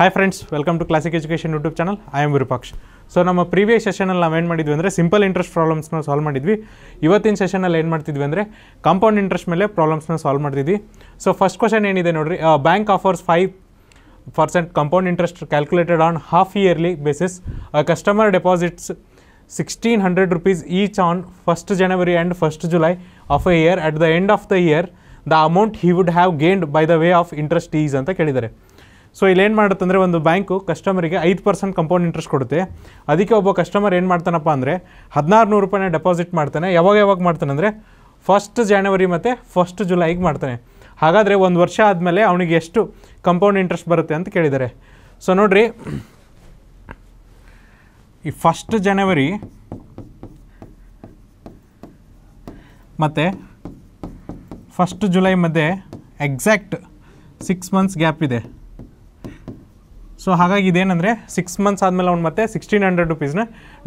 hi friends welcome to classic education YouTube channel I am so ನಮ್ಮ previous ಸೆಷನಲ್ಲಿ ನಾವು ಏನು ಮಾಡಿದ್ವಿ ಅಂದರೆ ಸಿಂಪಲ್ ಇಂಟ್ರೆಸ್ಟ್ ಪ್ರಾಬ್ಲಮ್ಸ್ನ ಸಾಲ್ವ್ ಮಾಡಿದ್ವಿ ಇವತ್ತಿನ ಸೆಷನಲ್ಲಿ ಏನು ಮಾಡ್ತಿದ್ವಿ ಅಂದರೆ ಕಾಂಪೌಂಡ್ ಇಂಟ್ರೆಸ್ಟ್ ಮೇಲೆ ಪ್ರಾಬ್ಲಮ್ಸ್ನ ಸಾಲ್ವ್ ಮಾಡ್ತಿದ್ವಿ ಸೊ ಫಸ್ಟ್ ಕ್ವಶನ್ ಏನಿದೆ ನೋಡಿರಿ bank offers five percent compound interest calculated on half yearly basis customer deposits sixteen hundred rupees each on first January and first July of a year at the end of the year the amount he would have gained by the way of interest is ಅಂತ ಕೇಳಿದ್ದಾರೆ so ಇಲ್ಲಿ ಏನು ಅಂದರೆ ಒಂದು bank ಕಸ್ಟಮರಿಗೆ ಐದು percent compound interest ಕೊಡುತ್ತೆ ಅದಕ್ಕೆ ಒಬ್ಬ ಕಸ್ಟಮರ್ ಏನು ಮಾಡ್ತಾನಪ್ಪ ಅಂದರೆ ಹದಿನಾರು ನೂರು ರೂಪಾಯಿನ ಡೆಪಾಸಿಟ್ ಮಾಡ್ತಾನೆ ಯಾವಾಗ ಯಾವಾಗ ಮಾಡ್ತಾನೆ ಅಂದರೆ ಫಸ್ಟ್ ಜನವರಿ ಮತ್ತು ಫಸ್ಟ್ ಜುಲೈಗೆ ಮಾಡ್ತಾನೆ ಹಾಗಾದರೆ ಒಂದು ವರ್ಷ ಆದಮೇಲೆ ಅವನಿಗೆ ಎಷ್ಟು ಕಂಪೌಂಡ್ ಇಂಟ್ರೆಸ್ಟ್ ಬರುತ್ತೆ ಅಂತ ಕೇಳಿದ್ದಾರೆ ಸೊ ನೋಡಿರಿ ಈ ಫಸ್ಟ್ ಜನವರಿ ಮತ್ತು ಫಸ್ಟ್ ಜುಲೈ ಮಧ್ಯೆ ಎಕ್ಸಾಕ್ಟ್ ಸಿಕ್ಸ್ ಮಂತ್ಸ್ ಗ್ಯಾಪ್ ಇದೆ ಸೊ ಹಾಗಾಗಿ ಇದೇನಂದರೆ ಸಿಕ್ಸ್ ಮಂತ್ಸ್ ಆದಮೇಲೆ ಅವ್ನು ಮತ್ತೆ ಸಿಕ್ಸ್ಟೀನ್ ಹಂಡ್ರೆಡ್ ರುಪೀಸ್ನ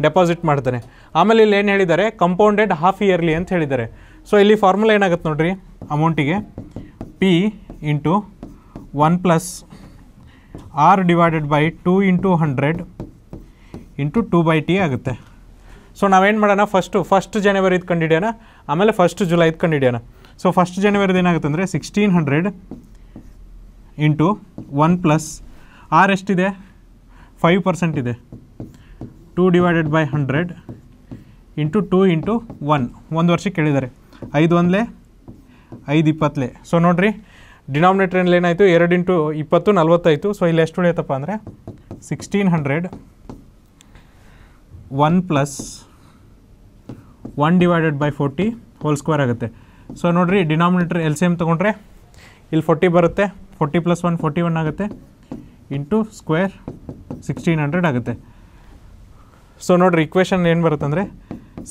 ಡೆಪಾಸಿಟ್ ಮಾಡ್ತಾನೆ ಆಮೇಲೆ ಇಲ್ಲಿ ಏನು ಹೇಳಿದ್ದಾರೆ ಕಂಪೌಂಡೆಡ್ ಹಾಫ್ ಇಯರ್ಲಿ ಅಂತ ಹೇಳಿದ್ದಾರೆ ಸೊ ಇಲ್ಲಿ ಫಾರ್ಮುಲಾ ಏನಾಗುತ್ತೆ ನೋಡಿರಿ ಅಮೌಂಟಿಗೆ P into one plus R divided by two into hundred into two by T ಆಗುತ್ತೆ ಸೊ ನಾವೇನು ಮಾಡೋಣ ಫಸ್ಟು ಫಸ್ಟ್ ಜನವರಿ ಇದು ಕಂಡುಹಿಡಿಯೋಣ ಆಮೇಲೆ ಫಸ್ಟ್ ಜುಲೈ ಇದು ಕಂಡುಹಿಡಿಯೋಣ ಸೊ ಫಸ್ಟ್ ಜನವರಿದು ಏನಾಗುತ್ತೆ ಅಂದರೆ sixteen hundred into one plus R ಎಷ್ಟಿದೆ ಫೈವ್ ಪರ್ಸೆಂಟ್ ಇದೆ two divided by hundred into two into one ಒಂದು ವರ್ಷಕ್ಕೆ ಕೇಳಿದ್ದಾರೆ ಐದು ಒಂದಲೇ ಐದು ಇಪ್ಪತ್ತಲೇ ಸೊ ನೋಡಿರಿ ಡಿನಾಮಿನೇಟ್ರಲ್ಲಿ ಏನಾಯಿತು ಎರಡು ಇಂಟು ಇಪ್ಪತ್ತು ನಲ್ವತ್ತಾಯಿತು ಸೊ ಇಲ್ಲಿ ಎಷ್ಟು ಉಳಿಯುತ್ತಪ್ಪ ಅಂದರೆ sixteen hundred one plus one divided by forty whole square ಆಗುತ್ತೆ ಸೊ ನೋಡಿರಿ ಡಿನಾಮಿನೇಟ್ರ್ ಎಲ್ ಸಿ ಎಮ್ ತೊಗೊಂಡ್ರೆ ಇಲ್ಲಿ ಫೋರ್ಟಿ ಬರುತ್ತೆ forty plus one forty one ಆಗುತ್ತೆ ಇಂಟು ಸ್ಕ್ವೇರ್ ಸಿಕ್ಸ್ಟೀನ್ ಹಂಡ್ರೆಡ್ ಆಗುತ್ತೆ ಸೊ ನೋಡಿರಿ ಇಕ್ವೇಷನ್ ಏನು ಬರುತ್ತಂದರೆ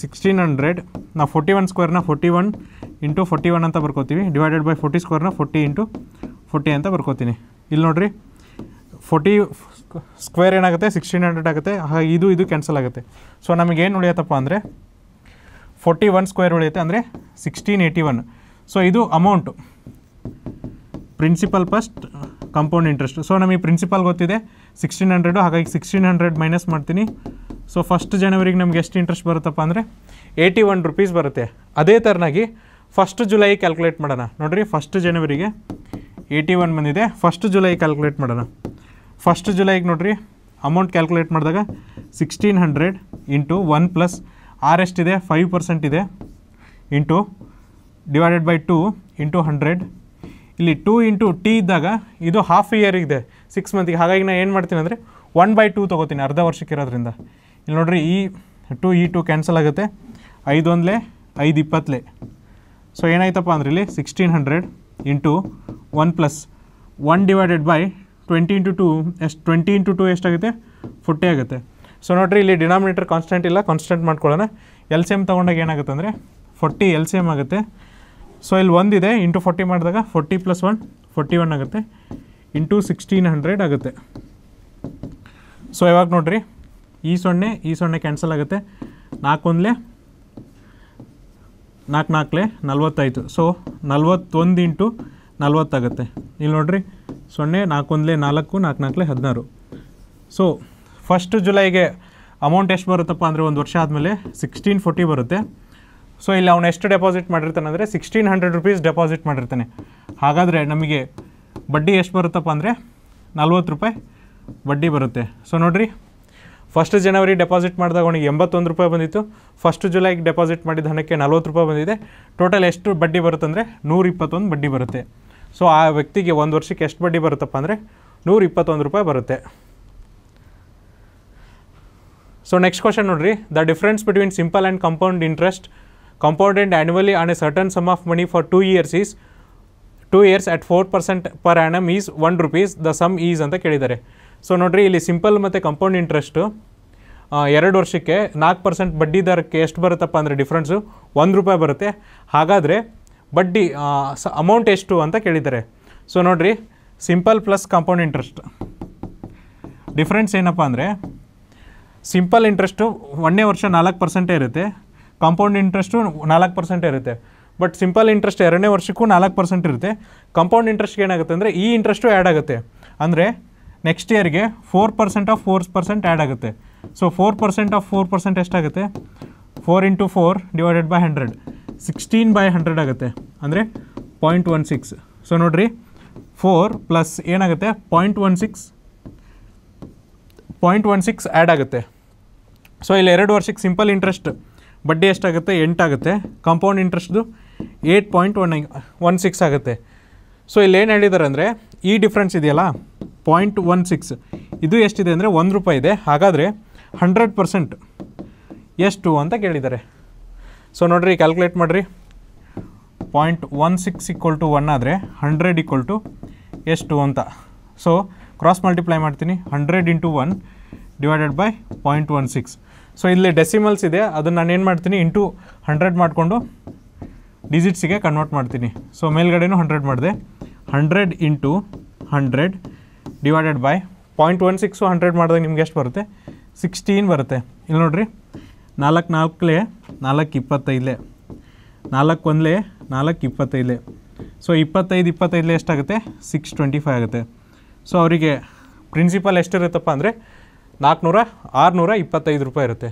ಸಿಕ್ಸ್ಟೀನ್ ಹಂಡ್ರೆಡ್ ನಾವು ಫೋರ್ಟಿ ಒನ್ ಸ್ಕ್ವೇರ್ನ forty one into forty one ಅಂತ ಬರ್ಕೋತೀವಿ ಡಿವೈಡೆಡ್ ಬೈ ಫೋರ್ಟಿ ಸ್ಕ್ವೇರ್ನ ಫೋರ್ಟಿ ಇಂಟು ಫೋರ್ಟಿ ಅಂತ ಬರ್ಕೋತೀನಿ ಇಲ್ಲಿ ನೋಡಿರಿ ಫೋರ್ಟಿ ಸ್ಕ್ವೇರ್ ಏನಾಗುತ್ತೆ ಸಿಕ್ಸ್ಟೀನ್ ಹಂಡ್ರೆಡ್ ಆಗುತ್ತೆ ಹಾಗಾಗಿ ಇದು ಇದು ಕ್ಯಾನ್ಸಲ್ ಆಗುತ್ತೆ ಸೊ ನಮಗೇನು ಉಳಿಯತ್ತಪ್ಪ ಅಂದರೆ ಫೋರ್ಟಿ ಒನ್ ಸ್ಕ್ವೇರ್ ಉಳಿಯುತ್ತೆ ಅಂದರೆ ಸಿಕ್ಸ್ಟೀನ್ ಏಯ್ಟಿ ಒನ್ ಸೊ ಇದು amount principal first compound interest so ನಮಗೆ ಪ್ರಿನ್ಸಿಪಾಲ್ ಗೊತ್ತಿದೆ ಸಿಕ್ಸ್ಟೀನ್ ಹಂಡ್ರೆಡು ಹಾಗಾಗಿ ಸಿಕ್ಸ್ಟೀನ್ ಹಂಡ್ರೆಡ್ ಮೈನಸ್ ಮಾಡ್ತೀನಿ ಸೊ ಫಸ್ಟ್ ಜನವರಿಗೆ ನಮ್ಗೆ ಎಷ್ಟು ಇಂಟ್ರೆಸ್ಟ್ ಬರುತ್ತಪ್ಪ ಅಂದರೆ ಏಯ್ಟಿ ಒನ್ ರುಪೀಸ್ ಬರುತ್ತೆ ಅದೇ ಥರನಾಗಿ ಫಸ್ಟ್ ಜುಲೈ ಕ್ಯಾಲ್ಕುಲೇಟ್ ಮಾಡೋಣ ನೋಡಿರಿ ಫಸ್ಟ್ ಜನವರಿಗೆ ಏಯ್ಟಿ ಒನ್ ಬಂದಿದೆ ಫಸ್ಟ್ ಜುಲೈ ಕ್ಯಾಲ್ಕುಲೇಟ್ ಮಾಡೋಣ ಫಸ್ಟ್ ಜುಲೈಗೆ ನೋಡಿರಿ ಅಮೌಂಟ್ ಕ್ಯಾಲ್ಕುಲೇಟ್ ಮಾಡಿದಾಗ sixteen hundred into one plus R ಎಷ್ಟಿದೆ ಫೈವ್ ಪರ್ಸೆಂಟ್ ಇದೆ into divided by two into hundred ಇಲ್ಲಿ ಟೂ ಇಂಟು ಟಿ ಇದ್ದಾಗ ಇದು ಹಾಫ್ ಇಯರ್ ಇದೆ ಸಿಕ್ಸ್ ಮಂತಿಗೆ ಹಾಗಾಗಿ ನಾನು ಏನು ಮಾಡ್ತೀನಿ ಅಂದರೆ ಒನ್ ಬೈ ಟೂ ತೊಗೋತೀನಿ ಅರ್ಧ ವರ್ಷಕ್ಕೆ ಇರೋದ್ರಿಂದ ಇಲ್ಲಿ ನೋಡ್ರಿ ಈ ಟೂ ಇ ಟೂ ಕ್ಯಾನ್ಸಲ್ ಆಗುತ್ತೆ ಐದೊಂದಲೇ ಐದು ಇಪ್ಪತ್ತಲೇ ಸೊ ಏನಾಯ್ತಪ್ಪ ಅಂದ್ರೆ ಇಲ್ಲಿ sixteen hundred into one plus one divided by twenty into two ಎಷ್ಟು ಟ್ವೆಂಟಿ ಇಂಟು ಟೂ ಎಷ್ಟಾಗುತ್ತೆ ಫುಟ್ಟೆ ಆಗುತ್ತೆ ಸೊ ನೋಡ್ರಿ ಇಲ್ಲಿ ಡಿನಾಮಿನೇಟರ್ ಕಾನ್ಸ್ಟೆಂಟ್ ಇಲ್ಲ ಕಾನ್ಸ್ಟೆಂಟ್ ಮಾಡ್ಕೊಳ್ಳೋಣ ಎಲ್ ಸಿ ಎಮ್ ತೊಗೊಂಡಾಗ ಏನಾಗುತ್ತೆ ಅಂದರೆ ಫೋರ್ಟಿ ಎಲ್ ಸಿ ಎಮ್ ಆಗುತ್ತೆ ಸೊ ಇಲ್ಲಿ ಒಂದಿದೆ ಇಂಟು ಫೋರ್ಟಿ ಮಾಡಿದಾಗ forty plus one forty one ಆಗುತ್ತೆ ಇಂಟು ಸಿಕ್ಸ್ಟೀನ್ ಹಂಡ್ರೆಡ್ ಆಗುತ್ತೆ ಸೊ ಯಾವಾಗ ನೋಡಿರಿ ಈ ಸೊನ್ನೆ ಈ ಸೊನ್ನೆ ಕ್ಯಾನ್ಸಲ್ ಆಗುತ್ತೆ ನಾಲ್ಕು ನಾಲ್ಕೊಂದಲೇ ನಾಲ್ಕು ನಾಲ್ಕಲೆ ನಲ್ವತ್ತಾಯಿತು ಸೊ ನಲ್ವತ್ತೊಂದು ಇಂಟು ನಲ್ವತ್ತಾಗುತ್ತೆ ಇಲ್ಲಿ ನೋಡಿರಿ ಸೊನ್ನೆ ನಾಲ್ಕೊಂದಲೇ ನಾಲ್ಕು ನಾಲ್ಕು ನಾಲ್ಕಲೆ ಹದಿನಾರು ಸೊ ಫಸ್ಟ್ ಜುಲೈಗೆ ಅಮೌಂಟ್ ಎಷ್ಟು ಬರುತ್ತಪ್ಪ ಅಂದರೆ ಒಂದು ವರ್ಷ ಆದಮೇಲೆ ಸಿಕ್ಸ್ಟೀನ್ ಫೋರ್ಟಿ ಬರುತ್ತೆ ಸೊ ಇಲ್ಲಿ ಅವನು ಎಷ್ಟು ಡೆಪಾಸಿಟ್ ಮಾಡಿರ್ತಾನೆ ಅಂದರೆ ಸಿಕ್ಸ್ಟೀನ್ ಹಂಡ್ರೆಡ್ ರುಪೀಸ್ ಡೆಪಾಸಿಟ್ ಮಾಡಿರ್ತಾನೆ ಹಾಗಾದರೆ ನಮಗೆ ಬಡ್ಡಿ ಎಷ್ಟು ಬರುತ್ತಪ್ಪ ಅಂದರೆ ನಲ್ವತ್ತು ರೂಪಾಯಿ ಬಡ್ಡಿ ಬರುತ್ತೆ ಸೊ ನೋಡಿರಿ ಫಸ್ಟ್ ಜನವರಿ ಡೆಪಾಸಿಟ್ ಮಾಡಿದಾಗ ಅವನಿಗೆ ಎಂಬತ್ತೊಂದು ರೂಪಾಯಿ ಬಂದಿತ್ತು ಫಸ್ಟ್ ಜುಲೈಗೆ ಡೆಪಾಸಿಟ್ ಮಾಡಿದ ಹಣಕ್ಕೆ ನಲ್ವತ್ತು ರೂಪಾಯಿ ಬಂದಿದೆ ಟೋಟಲ್ ಎಷ್ಟು ಬಡ್ಡಿ ಬರುತ್ತೆ ಅಂದರೆ ನೂರ ಇಪ್ಪತ್ತೊಂದು ಬಡ್ಡಿ ಬರುತ್ತೆ ಸೊ ಆ ವ್ಯಕ್ತಿಗೆ ಒಂದು ವರ್ಷಕ್ಕೆ ಎಷ್ಟು ಬಡ್ಡಿ ಬರುತ್ತಪ್ಪ ಅಂದರೆ ನೂರ ರೂಪಾಯಿ ಬರುತ್ತೆ ಸೊ ನೆಕ್ಸ್ಟ್ ಕ್ವಶನ್ ನೋಡಿರಿ the difference between simple and compound interest compounded annually on a certain sum of money for 2 years is 2 years at 4 percent per annum is 1 rupees the sum is ಅಂತ ಕೇಳಿದ್ದಾರೆ so ನೋಡ್ರಿ ಇಲ್ಲಿ simple ಮತ್ತು compound interest ಎರಡು ವರ್ಷಕ್ಕೆ ನಾಲ್ಕು percent ಬಡ್ಡಿ ದರಕ್ಕೆ ಎಷ್ಟು ಬರುತ್ತಪ್ಪ ಅಂದರೆ ಡಿಫ್ರೆನ್ಸು ಒಂದು ರೂಪಾಯಿ ಬರುತ್ತೆ ಹಾಗಾದರೆ ಬಡ್ಡಿ ಸ ಅಮೌಂಟ್ ಎಷ್ಟು ಅಂತ ಕೇಳಿದ್ದಾರೆ ಸೊ ನೋಡಿರಿ simple plus compound interest difference ಏನಪ್ಪ ಅಂದರೆ ಸಿಂಪಲ್ ಇಂಟ್ರೆಸ್ಟು ಒಂದನೇ ವರ್ಷ ನಾಲ್ಕು ಪರ್ಸೆಂಟೇ ಇರುತ್ತೆ ಕಾಂಪೌಂಡ್ ಇಂಟ್ರೆಸ್ಟು ನಾಲ್ಕು ಪರ್ಸೆಂಟ್ ಇರುತ್ತೆ ಬಟ್ ಸಿಂಪಲ್ ಇಂಟ್ರೆಸ್ಟ್ ಎರಡನೇ ವರ್ಷಕ್ಕೂ ನಾಲ್ಕು ಪರ್ಸೆಂಟ್ ಇರುತ್ತೆ ಕಂಪೌಂಡ್ ಇಂಟ್ರೆಸ್ಟ್ಗೆ ಏನಾಗುತ್ತೆ ಅಂದರೆ ಈ ಇಂಟ್ರೆಸ್ಟು ಆ್ಯಡ್ ಆಗುತ್ತೆ ಅಂದರೆ ನೆಕ್ಸ್ಟ್ ಇಯರ್ಗೆ four percent of four percent add ಆಗುತ್ತೆ so four percent of four percent ಎಷ್ಟಾಗುತ್ತೆ four into four divided by hundred sixteen by hundred ಆಗುತ್ತೆ ಅಂದರೆ ಪಾಯಿಂಟ್ ಒನ್ ಸಿಕ್ಸ್ ಸೊ ನೋಡ್ರಿ ಫೋರ್ ಪ್ಲಸ್ ಏನಾಗುತ್ತೆ point one six point one six add ಆಗುತ್ತೆ so ಇಲ್ಲಿ ಎರಡು ವರ್ಷಕ್ಕೆ ಸಿಂಪಲ್ ಇಂಟ್ರೆಸ್ಟ್ ಬಡ್ಡಿ ಎಷ್ಟಾಗುತ್ತೆ ಎಂಟಾಗುತ್ತೆ ಕಂಪೌಂಡ್ ಇಂಟ್ರೆಸ್ಟ್ದು eight point one one six ಆಗುತ್ತೆ ಸೊ ಇಲ್ಲೇನು ಹೇಳಿದ್ದಾರೆ ಅಂದರೆ ಈ ಡಿಫ್ರೆನ್ಸ್ ಇದೆಯಲ್ಲ ಪಾಯಿಂಟ್ ಒನ್ ಸಿಕ್ಸ್ ಇದು ಎಷ್ಟಿದೆ ಅಂದರೆ ಒಂದು ರೂಪಾಯಿ ಇದೆ ಹಾಗಾದರೆ ಹಂಡ್ರೆಡ್ ಪರ್ಸೆಂಟ್ ಎಷ್ಟು ಅಂತ ಕೇಳಿದ್ದಾರೆ ಸೊ ನೋಡಿರಿ ಕ್ಯಾಲ್ಕುಲೇಟ್ ಮಾಡಿರಿ point one six equal to one ಆದರೆ ಹಂಡ್ರೆಡ್ ಈಕ್ವಲ್ ಟು ಎಷ್ಟು ಅಂತ ಸೊ ಕ್ರಾಸ್ ಮಲ್ಟಿಪ್ಲೈ ಮಾಡ್ತೀನಿ hundred into one divided by point one six so ಇಲ್ಲಿ ಡೆಸಿಮಲ್ಸ್ ಇದೆ ಅದನ್ನು ನಾನು ಏನು ಮಾಡ್ತೀನಿ ಇಂಟು ಹಂಡ್ರೆಡ್ ಮಾಡಿಕೊಂಡು ಡಿಜಿಟ್ಸಿಗೆ ಕನ್ವರ್ಟ್ ಮಾಡ್ತೀನಿ ಸೊ ಮೇಲ್ಗಡೆನೂ ಹಂಡ್ರೆಡ್ ಮಾಡಿದೆ hundred into hundred divided by point one six hundred ಮಾಡಿದಾಗ ನಿಮ್ಗೆ ಎಷ್ಟು ಬರುತ್ತೆ ಸಿಕ್ಸ್ಟೀನ್ ಬರುತ್ತೆ ಇಲ್ಲಿ ನೋಡಿರಿ ನಾಲ್ಕು ನಾಲ್ಕಲೇ ನಾಲ್ಕು ಇಪ್ಪತ್ತೈದಲೇ ನಾಲ್ಕು ಒಂದಲೇ ನಾಲ್ಕು ಇಪ್ಪತ್ತೈದಲೇ ಸೊ ಇಪ್ಪತ್ತೈದು ಇಪ್ಪತ್ತೈದಲೇ ಎಷ್ಟಾಗುತ್ತೆ ಸಿಕ್ಸ್ ಟ್ವೆಂಟಿ ಫೈವ್ ಆಗುತ್ತೆ ಸೊ ಅವರಿಗೆ ಪ್ರಿನ್ಸಿಪಲ್ ಎಷ್ಟಿರುತ್ತಪ್ಪ ಅಂದರೆ ನಾಲ್ಕುನೂರ ಆರುನೂರ ಇಪ್ಪತ್ತೈದು ರೂಪಾಯಿ ಇರುತ್ತೆ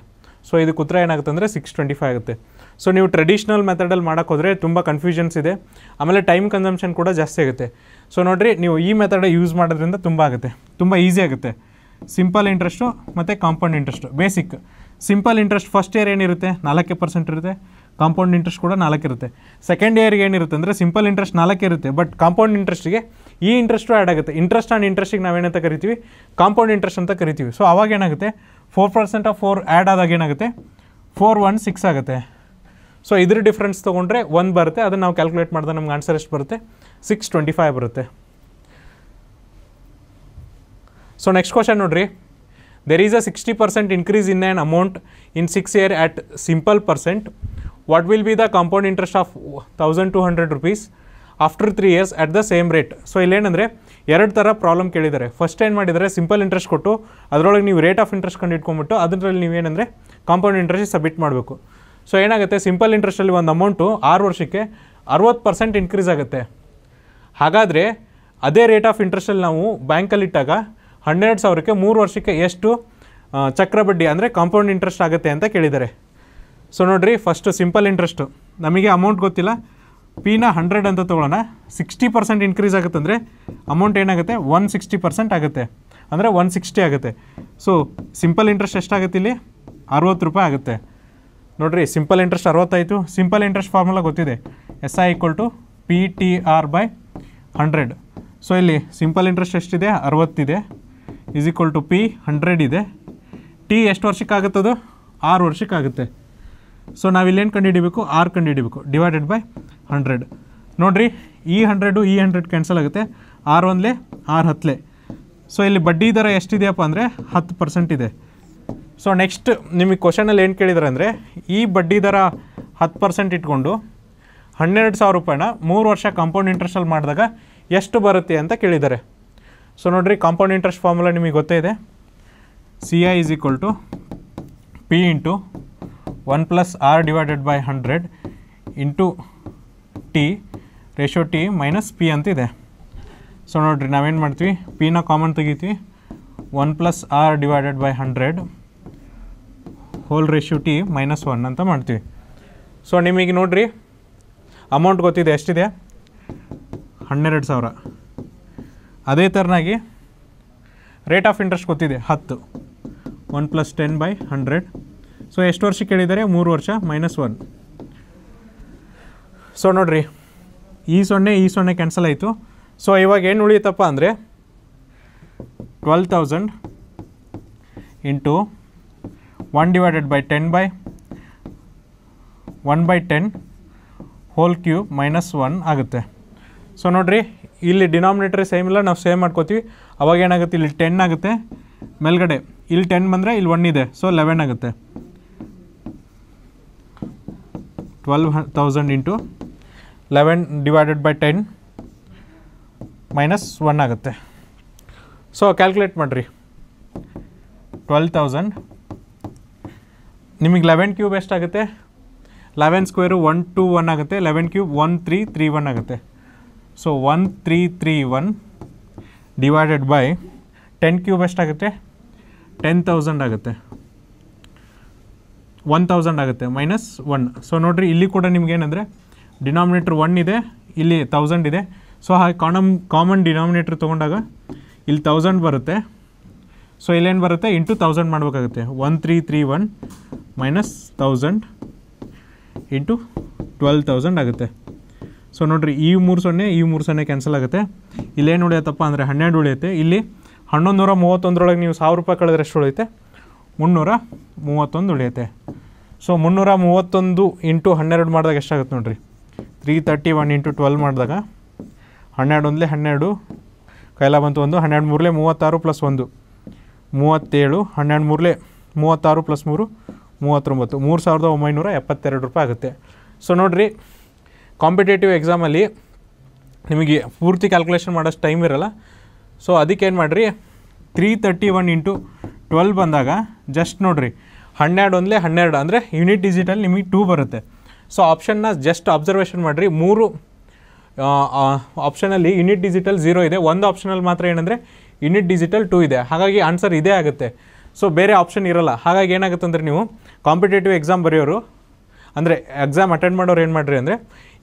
ಸೊ ಇದಕ್ಕೆ ಉತ್ತರ ಏನಾಗುತ್ತೆ ಅಂದರೆ ಸಿಕ್ಸ್ ಟ್ವೆಂಟಿ ಫೈವ್ ಆಗುತ್ತೆ ಸೊ ನೀವು ಟ್ರೆಡಿಷ್ನಲ್ ಮೆಥಡಲ್ಲಿ ಮಾಡೋಕ್ಕೆ ತುಂಬ ಕನ್ಫ್ಯೂಷನ್ಸ್ ಇದೆ ಆಮೇಲೆ ಟೈಮ್ ಕನ್ಸಂಪ್ಷನ್ ಕೂಡ ಜಾಸ್ತಿ ಆಗುತ್ತೆ ಸೊ ನೋಡಿರಿ ನೀವು ಈ ಮೆಥಡ ಯೂಸ್ ಮಾಡೋದ್ರಿಂದ ತುಂಬ ಆಗುತ್ತೆ ತುಂಬ ಈಸಿ ಆಗುತ್ತೆ ಸಿಂಪಲ್ ಇಂಟ್ರೆಸ್ಟು ಮತ್ತು compound interest basic simple interest first year ಏನಿರುತ್ತೆ ನಾಲ್ಕೇ ಪರ್ಸೆಂಟ್ ಇರುತ್ತೆ ಕಾಂಪೌಂಡ್ ಇಂಟ್ರೆಸ್ಟ್ ಕೂಡ ಇರುತ್ತೆ ಸೆಕೆಂಡ್ ಇಯರ್ಗೆ ಏನಿರುತ್ತೆ ಅಂದರೆ ಸಿಂಪಲ್ ಇಂಟ್ರೆಸ್ಟ್ ನಾಲ್ಕಿರುತ್ತೆ ಬಟ್ ಕಾಂಪೌಂಡ್ ಇಂಟ್ರೆಸ್ಟಿಗೆ ಈ ಇಂಟ್ರೆಸ್ಟು ಆ್ಯಡ್ ಆಗುತ್ತೆ ಇಂಟ್ರೆಸ್ಟ್ ಆ್ಯಂಡ್ ಇಂಟ್ರೆಸ್ಟಿಗೆ ನಾವೇನಂತ ಕರಿತೀವಿ ಕಾಂಪೌಂಡ್ ಇಂಟ್ರೆಸ್ಟ್ ಅಂತ ಕರಿತೀವಿ ಸೊ ಅವಾಗ ಏನಾಗುತ್ತೆ four percent of four add ಆದಾಗ ಏನಾಗುತ್ತೆ ಫೋರ್ ಒನ್ ಸಿಕ್ಸ್ ಆಗುತ್ತೆ ಸೊ ಇದ್ರ ಡಿಫ್ರೆನ್ಸ್ ತೊಗೊಂಡ್ರೆ ಒಂದು ಬರುತ್ತೆ ಅದನ್ನು ನಾವು ಕ್ಯಾಲ್ಕುಲೇಟ್ ಮಾಡಿದ್ರೆ ನಮ್ಗೆ ಆನ್ಸರ್ ಎಷ್ಟು ಬರುತ್ತೆ ಸಿಕ್ಸ್ ಟ್ವೆಂಟಿ ಫೈವ್ ಬರುತ್ತೆ ಸೊ ನೆಕ್ಸ್ಟ್ ಕ್ವಶನ್ ನೋಡಿರಿ is a sixty percent increase in an amount in six year at simple percent what will be the be interest of thousand two hundred rupees after three years at the same rate so ಇಲ್ಲೇನಂದರೆ ಎರಡು ಥರ problem ಕೇಳಿದ್ದಾರೆ first ಏನು ಮಾಡಿದರೆ simple interest ಕೊಟ್ಟು ಅದರೊಳಗೆ ನೀವು rate of interest ಕಂಡು ಇಟ್ಕೊಂಡ್ಬಿಟ್ಟು ಅದರಲ್ಲಿ ನೀವೇನಂದರೆ ಕಾಂಪೌಂಡ್ ಇಂಟ್ರೆಸ್ಟ್ ಸಬ್ಮಿಟ್ ಮಾಡಬೇಕು ಸೊ ಏನಾಗುತ್ತೆ ಸಿಂಪಲ್ ಇಂಟ್ರೆಸ್ಟಲ್ಲಿ ಒಂದು ಅಮೌಂಟು ಆರು ವರ್ಷಕ್ಕೆ ಅರವತ್ತು ಪರ್ಸೆಂಟ್ ಇನ್ಕ್ರೀಸ್ ಆಗುತ್ತೆ ಹಾಗಾದರೆ ಅದೇ ರೇಟ್ ಆಫ್ ಇಂಟ್ರೆಸ್ಟಲ್ಲಿ ನಾವು ಬ್ಯಾಂಕಲ್ಲಿಟ್ಟಾಗ ಹನ್ನೆರಡು ಸಾವಿರಕ್ಕೆ ಮೂರು ವರ್ಷಕ್ಕೆ ಎಷ್ಟು ಚಕ್ರ ಬಡ್ಡಿ ಅಂದರೆ ಕಾಂಪೌಂಡ್ ಇಂಟ್ರೆಸ್ಟ್ ಆಗುತ್ತೆ ಅಂತ ಕೇಳಿದ್ದಾರೆ ಸೊ ನೋಡಿರಿ ಫಸ್ಟು ಸಿಂಪಲ್ ಇಂಟ್ರೆಸ್ಟು ನಮಗೆ ಅಮೌಂಟ್ ಗೊತ್ತಿಲ್ಲ ಪಿನ ಹಂಡ್ರೆಡ್ ಅಂತ ತೊಗೊಳ್ಳೋಣ ಸಿಕ್ಸ್ಟಿ ಪರ್ಸೆಂಟ್ ಇನ್ಕ್ರೀಸ್ ಅಂದರೆ ಅಮೌಂಟ್ ಏನಾಗುತ್ತೆ ಒನ್ ಸಿಕ್ಸ್ಟಿ ಪರ್ಸೆಂಟ್ ಆಗುತ್ತೆ ಅಂದರೆ ಒನ್ ಸಿಕ್ಸ್ಟಿ ಆಗುತ್ತೆ ಸೊ ಸಿಂಪಲ್ ಇಂಟ್ರೆಸ್ಟ್ ಎಷ್ಟಾಗುತ್ತೆ ಇಲ್ಲಿ ಅರುವತ್ತು ರೂಪಾಯಿ ಆಗುತ್ತೆ ನೋಡಿರಿ ಸಿಂಪಲ್ ಇಂಟ್ರೆಸ್ಟ್ ಅರವತ್ತಾಯಿತು ಸಿಂಪಲ್ ಇಂಟ್ರೆಸ್ಟ್ ಫಾರ್ಮುಲಾ ಗೊತ್ತಿದೆ S I equal to P T R by hundred so ಇಲ್ಲಿ ಸಿಂಪಲ್ ಇಂಟ್ರೆಸ್ಟ್ ಎಷ್ಟಿದೆ ಅರವತ್ತಿದೆ is equal to P hundred ಇದೆ ಟಿ ಎಷ್ಟು ವರ್ಷಕ್ಕಾಗುತ್ತದು ಆರು ವರ್ಷಕ್ಕಾಗುತ್ತೆ ಸೊ ನಾವಿಲ್ಲೇನು ಕಂಡು ಹಿಡಿಬೇಕು ಆರ್ ಕಂಡು ಡಿವೈಡೆಡ್ ಬೈ ಹಂಡ್ರೆಡ್ ನೋಡಿರಿ ಈ ಹಂಡ್ರೆಡು ಈ ಹಂಡ್ರೆಡ್ ಕ್ಯಾನ್ಸಲ್ ಆಗುತ್ತೆ ಆರ್ ಒಂದಲೇ ಆರ್ ಹತ್ತಲೆ ಸೊ ಇಲ್ಲಿ ಬಡ್ಡಿ ದರ ಎಷ್ಟಿದೆಯಪ್ಪ ಅಂದರೆ ಹತ್ತು ಪರ್ಸೆಂಟ್ ಇದೆ ಸೊ ನೆಕ್ಸ್ಟ್ ನಿಮಗೆ ಕ್ವಶನಲ್ಲಿ ಏನು ಕೇಳಿದಾರೆ ಅಂದರೆ ಈ ಬಡ್ಡಿ ದರ ಹತ್ತು ಪರ್ಸೆಂಟ್ ಇಟ್ಕೊಂಡು ಹನ್ನೆರಡು ಸಾವಿರ ರೂಪಾಯಿನ ಮೂರು ವರ್ಷ ಕಾಂಪೌಂಡ್ ಇಂಟ್ರೆಸ್ಟಲ್ಲಿ ಮಾಡಿದಾಗ ಎಷ್ಟು ಬರುತ್ತೆ ಅಂತ ಕೇಳಿದ್ದಾರೆ ಸೊ ನೋಡಿರಿ ಕಾಂಪೌಂಡ್ ಇಂಟ್ರೆಸ್ಟ್ ಫಾರ್ಮುಲಾ ನಿಮಗೆ ಗೊತ್ತೇ ಇದೆ C I is equal to P into 1 plus r divided by 100 into T ratio T minus P ಅಂತಿದೆ ಸೊ ನೋಡಿರಿ ನಾವೇನು ಮಾಡ್ತೀವಿ ಪಿನ ಕಾಮನ್ ತೆಗಿತೀವಿ one plus R divided by hundred whole ratio T minus one ಅಂತ ಮಾಡ್ತೀವಿ ಸೊ ನಿಮಗೆ ನೋಡಿರಿ ಅಮೌಂಟ್ ಗೊತ್ತಿದೆ ಎಷ್ಟಿದೆ ಹನ್ನೆರಡು ಸಾವಿರ ಅದೇ ಥರನಾಗಿ ರೇಟ್ ಆಫ್ ಇಂಟ್ರೆಸ್ಟ್ ಗೊತ್ತಿದೆ ಹತ್ತು one plus ten by hundred so ಎಷ್ಟು ವರ್ಷ ಕೇಳಿದ್ದಾರೆ ಮೂರು ವರ್ಷ ಮೈನಸ್ ಒನ್ ಸೊ ನೋಡಿರಿ ಈ ಸೊನ್ನೆ ಈ ಸೊನ್ನೆ ಕ್ಯಾನ್ಸಲ್ ಆಯಿತು ಸೊ ಇವಾಗ ಏನು ಉಳಿಯುತ್ತಪ್ಪ ಅಂದರೆ twelve thousand into one divided by ten by one by ten whole cube minus one ಆಗುತ್ತೆ ಸೊ ನೋಡಿರಿ ಇಲ್ಲಿ ಡಿನಾಮಿನೇಟ್ರಿ ಸೇಮ್ ಇಲ್ಲ ನಾವು ಸೇವ್ ಮಾಡ್ಕೋತೀವಿ ಅವಾಗ ಏನಾಗುತ್ತೆ ಇಲ್ಲಿ ಟೆನ್ ಆಗುತ್ತೆ ಮೇಲ್ಗಡೆ ಇಲ್ಲಿ ಟೆನ್ ಬಂದರೆ ಇಲ್ಲಿ ಒನ್ ಇದೆ ಸೊ ಲೆವೆನ್ ಆಗುತ್ತೆ 12000 * 11 / 10 - 1 ಆಗುತ್ತೆ ಸೋ ಕ್ಯಾಲ್ಕುಲೇಟ್ ಮಾಡ್ರಿ 12000 ನಿಮಗೆ 11 큐ಬ್ ಎಷ್ಟು ಆಗುತ್ತೆ 11 ಸ್ಕ್ವೇರ್ 121 ಆಗುತ್ತೆ 11 큐ಬ್ 1331 ಆಗುತ್ತೆ ಸೋ 1331 / 10 큐ಬ್ ಎಷ್ಟು ಆಗುತ್ತೆ 10000 ಆಗುತ್ತೆ ಒನ್ ತೌಸಂಡ್ ಆಗುತ್ತೆ ಮೈನಸ್ ಒನ್ ಸೊ ನೋಡಿರಿ ಇಲ್ಲಿ ಕೂಡ ನಿಮ್ಗೆ ಏನಂದರೆ ಡಿನಾಮಿನೇಟ್ರ್ ಒನ್ ಇದೆ ಇಲ್ಲಿ ತೌಸಂಡ್ ಇದೆ ಸೊ ಹಾಗೆ ಕಾಮಮ್ ಕಾಮನ್ ಡಿನಾಮಿನೇಟ್ರ್ ತೊಗೊಂಡಾಗ ಇಲ್ಲಿ ತೌಸಂಡ್ ಬರುತ್ತೆ ಸೊ ಇಲ್ಲೇನು ಬರುತ್ತೆ ಇಂಟು ತೌಸಂಡ್ ಮಾಡಬೇಕಾಗುತ್ತೆ one three three one minus thousand into twelve thousand ಆಗುತ್ತೆ ಸೊ ನೋಡಿರಿ ಈ ಮೂರು ಸೊನ್ನೆ ಈ ಮೂರು ಸೊನ್ನೆ ಕ್ಯಾನ್ಸಲ್ ಆಗುತ್ತೆ ಇಲ್ಲೇನು ಉಳಿಯತ್ತಪ್ಪ ಅಂದರೆ ಹನ್ನೆರಡು ಉಳಿಯುತ್ತೆ ಇಲ್ಲಿ ಹನ್ನೊಂದು ನೂರ ಮೂವತ್ತೊಂದರೊಳಗೆ ನೀವು ಸಾವಿರ ರೂಪಾಯಿ ಕಳೆದ್ರೆ ಎಷ್ಟು ಉಳಿಯುತ್ತೆ ಮುನ್ನೂರ ಮೂವತ್ತೊಂದು ಉಳಿಯುತ್ತೆ ಸೊ ಮುನ್ನೂರ ಮೂವತ್ತೊಂದು ಇಂಟು ಹನ್ನೆರಡು ಮಾಡಿದಾಗ ಎಷ್ಟಾಗುತ್ತೆ ನೋಡಿರಿ three thirty one into twelve ಮಾಡಿದಾಗ ಹನ್ನೆರಡು ಒಂದಲೇ ಹನ್ನೆರಡು ಕೈಲ ಬಂತು ಒಂದು ಹನ್ನೆರಡು ಮೂರಲೇ ಮೂವತ್ತಾರು ಪ್ಲಸ್ ಒಂದು ಮೂವತ್ತೇಳು ಹನ್ನೆರಡು ಮೂರಲೇ ಮೂವತ್ತಾರು ಪ್ಲಸ್ ಮೂರು ಮೂವತ್ತೊಂಬತ್ತು ಮೂರು ಸಾವಿರದ ಒಂಬೈನೂರ ಎಪ್ಪತ್ತೆರಡು ರೂಪಾಯಿ ಆಗುತ್ತೆ ಸೊ ನೋಡಿರಿ ಕಾಂಪಿಟೇಟಿವ್ ಎಕ್ಸಾಮಲ್ಲಿ ನಿಮಗೆ ಪೂರ್ತಿ ಕ್ಯಾಲ್ಕುಲೇಷನ್ ಮಾಡೋಷ್ಟು ಟೈಮ್ ಇರೋಲ್ಲ ಸೊ ಅದಕ್ಕೇನು ಮಾಡಿರಿ three thirty one into twelve ಬಂದಾಗ ಜಸ್ಟ್ ನೋಡಿರಿ ಹನ್ನೆರಡು ಒಂದಲೇ ಹನ್ನೆರಡು ಅಂದರೆ ಯೂನಿಟ್ ಡಿಜಿಟಲ್ಲಿ ನಿಮಗೆ ಟೂ ಬರುತ್ತೆ ಸೊ ಆಪ್ಷನ್ನ ಜಸ್ಟ್ ಅಬ್ಸರ್ವೇಷನ್ ಮಾಡಿರಿ ಮೂರು ಆಪ್ಷನಲ್ಲಿ ಯೂನಿಟ್ ಡಿಜಿಟಲ್ ಝೀರೋ ಇದೆ ಒಂದು ಆಪ್ಷನಲ್ಲಿ ಮಾತ್ರ ಏನಂದರೆ ಯೂನಿಟ್ ಡಿಜಿಟಲ್ ಟೂ ಇದೆ ಹಾಗಾಗಿ ಆನ್ಸರ್ ಇದೇ ಆಗುತ್ತೆ ಸೊ ಬೇರೆ ಆಪ್ಷನ್ ಇರೋಲ್ಲ ಹಾಗಾಗಿ ಏನಾಗುತ್ತೆ ಅಂದರೆ ನೀವು ಕಾಂಪಿಟೇಟಿವ್ ಎಕ್ಸಾಮ್ ಬರೆಯೋರು ಅಂದರೆ ಎಕ್ಸಾಮ್ ಅಟೆಂಡ್ ಮಾಡೋರು ಏನು ಮಾಡಿರಿ ಅಂದರೆ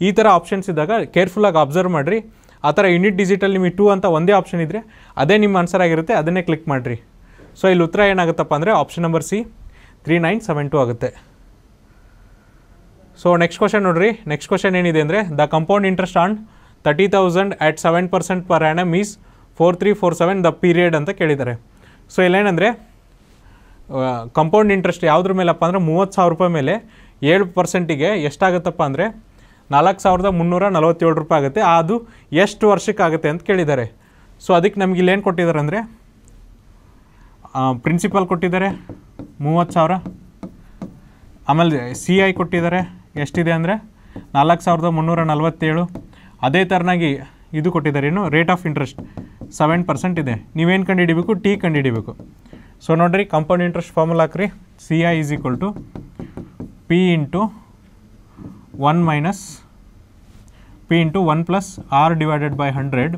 ಈ ಥರ ಆಪ್ಷನ್ಸ್ ಇದ್ದಾಗ ಕೇರ್ಫುಲ್ಲಾಗಿ ಅಬ್ಸರ್ವ್ ಮಾಡಿರಿ ಆ ಥರ ಯೂನಿಟ್ ಡಿಜಿಟಲ್ ನಿಮಗೆ ಟೂ ಅಂತ ಒಂದೇ ಆಪ್ಷನ್ ಇದ್ದರೆ ಅದೇ ನಿಮ್ಮ ಆನ್ಸರ್ ಆಗಿರುತ್ತೆ ಅದನ್ನೇ ಕ್ಲಿಕ್ ಮಾಡಿರಿ ಸೊ ಇಲ್ಲಿ ಉತ್ತರ ಏನಾಗುತ್ತಪ್ಪ ಅಂದರೆ option number C three nine seven two ಆಗುತ್ತೆ ಸೊ ನೆಕ್ಸ್ಟ್ ಕ್ವಶನ್ ನೋಡ್ರಿ ನೆಕ್ಸ್ಟ್ ಕ್ವಶನ್ ಏನಿದೆ ಅಂದರೆ the compound interest on thirty thousand at seven percent per annum is four three four seven the period ಅಂತ ಕೇಳಿದ್ದಾರೆ ಸೊ ಇಲ್ಲೇನಂದರೆ ಕಂಪೌಂಡ್ ಇಂಟ್ರೆಸ್ಟ್ ಯಾವುದ್ರ ಮೇಲಪ್ಪ ಅಂದರೆ ಮೂವತ್ತು ಸಾವಿರ ರೂಪಾಯಿ ಮೇಲೆ ಏಳು ಪರ್ಸೆಂಟಿಗೆ ಎಷ್ಟಾಗುತ್ತಪ್ಪ ಅಂದರೆ ನಾಲ್ಕು ಸಾವಿರದ ಮುನ್ನೂರ ನಲವತ್ತೇಳು ರೂಪಾಯಿ ಆಗುತ್ತೆ ಅದು ಎಷ್ಟು ವರ್ಷಕ್ಕಾಗುತ್ತೆ ಅಂತ ಕೇಳಿದ್ದಾರೆ ಸೊ ಅದಕ್ಕೆ ನಮಗೆ ಇಲ್ಲೇನು ಕೊಟ್ಟಿದ್ದಾರೆ ಅಂದರೆ ಪ್ರಿನ್ಸಿಪಲ್ ಕೊಟ್ಟಿದ್ದಾರೆ ಮೂವತ್ತು ಸಾವಿರ ಆಮೇಲೆ ಸಿ ಐ ಕೊಟ್ಟಿದ್ದಾರೆ ಎಷ್ಟಿದೆ ಅಂದರೆ ನಾಲ್ಕು ಸಾವಿರದ ಮುನ್ನೂರ ನಲವತ್ತೇಳು ಅದೇ ಥರನಾಗಿ ಇದು ಕೊಟ್ಟಿದ್ದಾರೆ ಏನು rate of interest seven percent ಇದೆ ನೀವೇನು ಕಂಡುಹಿಡಿಬೇಕು ಟಿ ಕಂಡುಹಿಡಿಬೇಕು ಸೊ ನೋಡಿರಿ ಕಂಪೌಂಡ್ ಇಂಟ್ರೆಸ್ಟ್ ಫಾರ್ಮುಲಾ ಹಾಕ್ರಿ C I is equal to P into one minus P into one plus R divided by hundred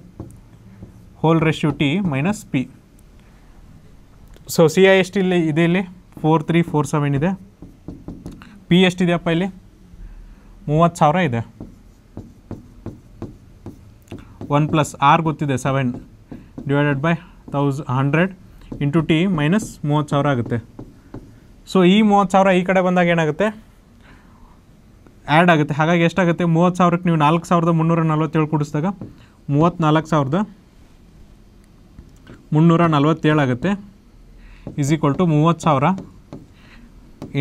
whole ರೆಶ್ಯೂ T minus P so C I ಎಷ್ಟು ಇಲ್ಲಿ ಇದೆ ಇಲ್ಲಿ ಫೋರ್ ತ್ರೀ ಫೋರ್ ಸೆವೆನ್ ಇದೆ P ಇದೆಯಪ್ಪ ಇಲ್ಲಿ ಮೂವತ್ತು ಸಾವಿರ ಇದೆ ಒನ್ ಪ್ಲಸ್ ಆರ್ ಗೊತ್ತಿದೆ ಸೆವೆನ್ ಡಿವೈಡೆಡ್ ಬೈ ತೌಸ್ ಹಂಡ್ರೆಡ್ ಇಂಟು ಟಿ ಮೈನಸ್ ಮೂವತ್ತು ಸಾವಿರ ಆಗುತ್ತೆ ಸೊ ಈ ಮೂವತ್ತು ಸಾವಿರ ಈ ಕಡೆ ಬಂದಾಗ ಏನಾಗುತ್ತೆ ಆ್ಯಡ್ ಆಗುತ್ತೆ ಹಾಗಾಗಿ ಎಷ್ಟಾಗುತ್ತೆ ಮೂವತ್ತು ಸಾವಿರಕ್ಕೆ ನೀವು ನಾಲ್ಕು ಸಾವಿರದ ಮುನ್ನೂರ ನಲ್ವತ್ತೇಳು ಕೂಡಿಸಿದಾಗ ಮೂವತ್ತ್ನಾಲ್ಕು ಸಾವಿರದ ಮುನ್ನೂರ ನಲ್ವತ್ತೇಳಾಗುತ್ತೆ ಇಸ್ ಈಕ್ವಲ್ ಟು ಮೂವತ್ತು ಸಾವಿರ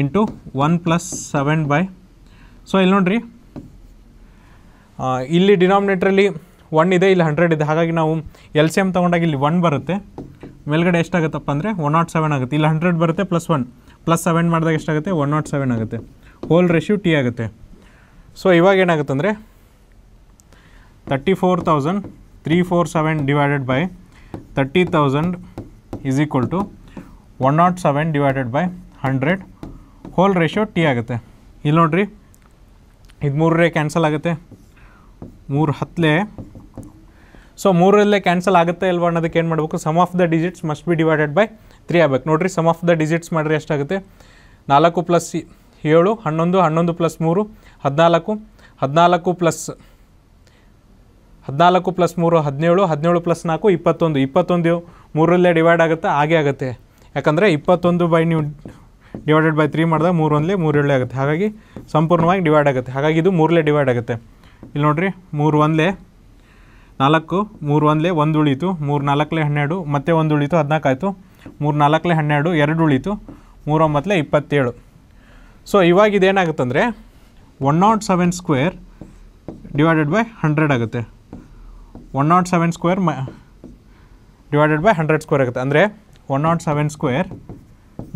into one plus seven by so ಇಲ್ಲಿ ನೋಡಿರಿ ಇಲ್ಲಿ ಡಿನಾಮಿನೇಟ್ರಲ್ಲಿ ಒನ್ ಇದೆ ಇಲ್ಲಿ ಹಂಡ್ರೆಡ್ ಇದೆ ಹಾಗಾಗಿ ನಾವು ಎಲ್ ಸಿ ಎಮ್ ತೊಗೊಂಡಾಗ ಇಲ್ಲಿ ಒನ್ ಬರುತ್ತೆ ಮೇಲ್ಗಡೆ ಎಷ್ಟಾಗುತ್ತಪ್ಪ ಅಂದರೆ ಒನ್ ನಾಟ್ oh ಸೆವೆನ್ ಆಗುತ್ತೆ ಇಲ್ಲಿ ಹಂಡ್ರೆಡ್ ಬರುತ್ತೆ ಪ್ಲಸ್ ಒನ್ ಪ್ಲಸ್ ಸೆವೆನ್ ಮಾಡಿದಾಗ ಎಷ್ಟಾಗುತ್ತೆ ಒನ್ ನಾಟ್ ಸೆವೆನ್ ಆಗುತ್ತೆ ಹೋಲ್ ರೇಷ್ಯೂ ಟಿ ಆಗುತ್ತೆ ಸೊ ಇವಾಗ ಏನಾಗುತ್ತೆ ಅಂದರೆ thirty four thousand three four seven divided by thirty thousand is equal to one nought seven divided by hundred whole raised to T ಆಗುತ್ತೆ ಇಲ್ಲಿ ನೋಡ್ರಿ ಇದು ಮೂರರೇ ಕ್ಯಾನ್ಸಲ್ ಆಗುತ್ತೆ ಮೂರು ಹತ್ತಲೆ ಸೊ ಮೂರಲ್ಲೇ ಕ್ಯಾನ್ಸಲ್ ಆಗುತ್ತೆ ಇಲ್ವಾ ಅನ್ನೋದಕ್ಕೆ ಏನು ಮಾಡಬೇಕು sum of the digits must be divided by three ಆಗಬೇಕು ನೋಡಿರಿ ಸಮ್ ಆಫ್ ದ ಡಿಜಿಟ್ಸ್ ಮಾಡಿರಿ ಎಷ್ಟಾಗುತ್ತೆ ನಾಲ್ಕು ಪ್ಲಸ್ ಏಳು ಹನ್ನೊಂದು ಹನ್ನೊಂದು ಪ್ಲಸ್ ಮೂರು ಹದಿನಾಲ್ಕು ಹದಿನಾಲ್ಕು ಪ್ಲಸ್ ಹದಿನಾಲ್ಕು ಪ್ಲಸ್ ಮೂರು ಹದಿನೇಳು ಹದಿನೇಳು ಪ್ಲಸ್ ನಾಲ್ಕು ಇಪ್ಪತ್ತೊಂದು ಇಪ್ಪತ್ತೊಂದು ಮೂರರಲ್ಲೇ ಡಿವೈಡ್ ಆಗುತ್ತೆ ಹಾಗೆ ಆಗುತ್ತೆ ಯಾಕಂದರೆ ಇಪ್ಪತ್ತೊಂದು ಬೈ ನೀವು ಡಿವೈಡೆಡ್ ಬೈ ತ್ರೀ ಮಾಡಿದಾಗ ಮೂರು ಒಂದಲೇ ಮೂರು ಏಳೇ ಆಗುತ್ತೆ ಹಾಗಾಗಿ ಸಂಪೂರ್ಣವಾಗಿ ಡಿವೈಡ್ ಆಗುತ್ತೆ ಹಾಗಾಗಿ ಇದು ಮೂರಲೇ ಡಿವೈಡ್ ಆಗುತ್ತೆ ಇಲ್ಲಿ ನೋಡಿರಿ ಮೂರು ಒಂದಲೇ ನಾಲ್ಕು ಮೂರು ಒಂದಲೇ ಒಂದು ಉಳೀತು ಮೂರು ನಾಲ್ಕಲೇ ಹನ್ನೆರಡು ಮತ್ತೆ ಒಂದು ಉಳೀತು ಹದಿನಾಲ್ಕು ಆಯಿತು ಮೂರು ನಾಲ್ಕಲೇ ಹನ್ನೆರಡು ಎರಡು ಉಳೀತು ಮೂರೊಂಬತ್ತಲೇ ಇಪ್ಪತ್ತೇಳು ಸೊ ಇವಾಗ ಇದೇನಾಗುತ್ತಂದರೆ one nought seven square divided by hundred ಆಗುತ್ತೆ ಒನ್ ನಾಟ್ ಸೆವೆನ್ ಸ್ಕ್ವೇರ್ ಮ ಡಿವೈಡೆಡ್ ಬೈ ಹಂಡ್ರೆಡ್ ಸ್ಕ್ವೇರ್ ಆಗುತ್ತೆ ಅಂದರೆ one nought seven square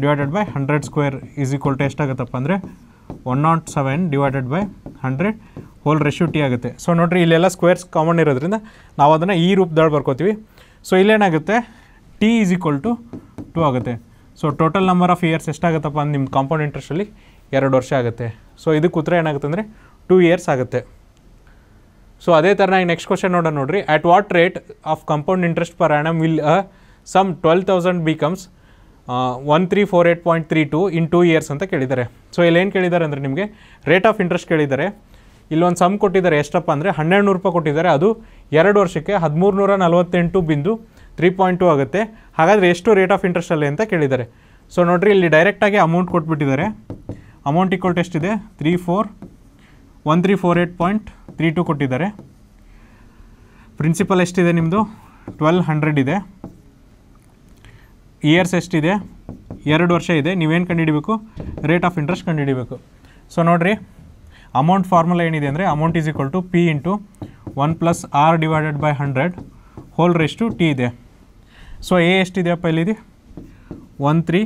divided by hundred square is equal to ಎಷ್ಟಾಗುತ್ತಪ್ಪ ಅಂದರೆ one nought seven divided by hundred whole ರೆಶ್ಯೂ T ಆಗುತ್ತೆ so ನೋಡಿರಿ ಇಲ್ಲೆಲ್ಲ squares common ಇರೋದ್ರಿಂದ ನಾವು ಅದನ್ನು ಈ ರೂಪದಲ್ಲಿ ಬರ್ಕೋತೀವಿ ಸೊ ಇಲ್ಲೇನಾಗುತ್ತೆ T is equal to two ಆಗುತ್ತೆ so total number of years ಎಷ್ಟಾಗುತ್ತಪ್ಪ ಅಂದ್ರೆ ನಿಮ್ಮ ಕಾಂಪೌಂಡ್ ಇಂಟ್ರೆಸ್ಟಲ್ಲಿ ಎರಡು ವರ್ಷ ಆಗುತ್ತೆ ಸೊ ಇದಕ್ಕೆ ಉತ್ತರ ಏನಾಗುತ್ತೆ ಅಂದರೆ ಟೂ ಇಯರ್ಸ್ ಆಗುತ್ತೆ ಸೊ ಅದೇ ಥರನಾಗಿ ನೆಕ್ಸ್ಟ್ ಕ್ವಶನ್ ನೋಡೋಣ ನೋಡಿರಿ at what rate of compound interest per annum will a sum twelve thousand becomes one three four eight point three two in two years ಅಂತ ಕೇಳಿದ್ದಾರೆ ಸೊ ಇಲ್ಲಿ ಏನು ಕೇಳಿದ್ದಾರೆ ಅಂದರೆ ನಿಮಗೆ ರೇಟ್ ಆಫ್ ಇಂಟ್ರೆಸ್ಟ್ ಕೇಳಿದ್ದಾರೆ ಇಲ್ಲೊಂದು ಸಮ್ ಕೊಟ್ಟಿದ್ದಾರೆ ಎಷ್ಟಪ್ಪ ಅಂದರೆ ಹನ್ನೆರಡು ನೂರು ರೂಪಾಯಿ ಕೊಟ್ಟಿದ್ದಾರೆ ಅದು ಎರಡು ವರ್ಷಕ್ಕೆ ಹದಿಮೂರು ನೂರ ನಲ್ವತ್ತೆಂಟು ಬಿಂದು ತ್ರೀ ಪಾಯಿಂಟ್ ಟು ಆಗುತ್ತೆ ಹಾಗಾದರೆ ಎಷ್ಟು ರೇಟ್ ಆಫ್ ಇಂಟ್ರೆಸ್ಟ್ ಇಂಟ್ರೆಸ್ಟಲ್ಲಿ ಅಂತ ಕೇಳಿದ್ದಾರೆ ಸೊ ನೋಡಿರಿ ಇಲ್ಲಿ ಡೈರೆಕ್ಟಾಗಿ ಅಮೌಂಟ್ ಕೊಟ್ಬಿಟ್ಟಿದ್ದಾರೆ ಅಮೌಂಟ್ ಇಕ್ವಲ್ ಎಷ್ಟಿದೆ three four one three four eight point three two ಕೊಟ್ಟಿದ್ದಾರೆ ಪ್ರಿನ್ಸಿಪಲ್ ಎಷ್ಟಿದೆ ನಿಮ್ಮದು ಟ್ವೆಲ್ ಹಂಡ್ರೆಡ್ ಇದೆ ಇಯರ್ಸ್ ಎಷ್ಟಿದೆ ಎರಡು ವರ್ಷ ಇದೆ ನೀವೇನು ಕಂಡುಹಿಡಬೇಕು ರೇಟ್ ಆಫ್ ಇಂಟ್ರೆಸ್ಟ್ ಕಂಡುಹಿಡಬೇಕು ಸೊ ನೋಡಿರಿ ಅಮೌಂಟ್ ಫಾರ್ಮುಲಾ ಏನಿದೆ ಅಂದರೆ amount is equal to P into one plus R divided by hundred whole raised to T ಇದೆ ಸೊ ಎ ಎಷ್ಟಿದೆಯಪ್ಪ ಇಲ್ಲಿದೆ one three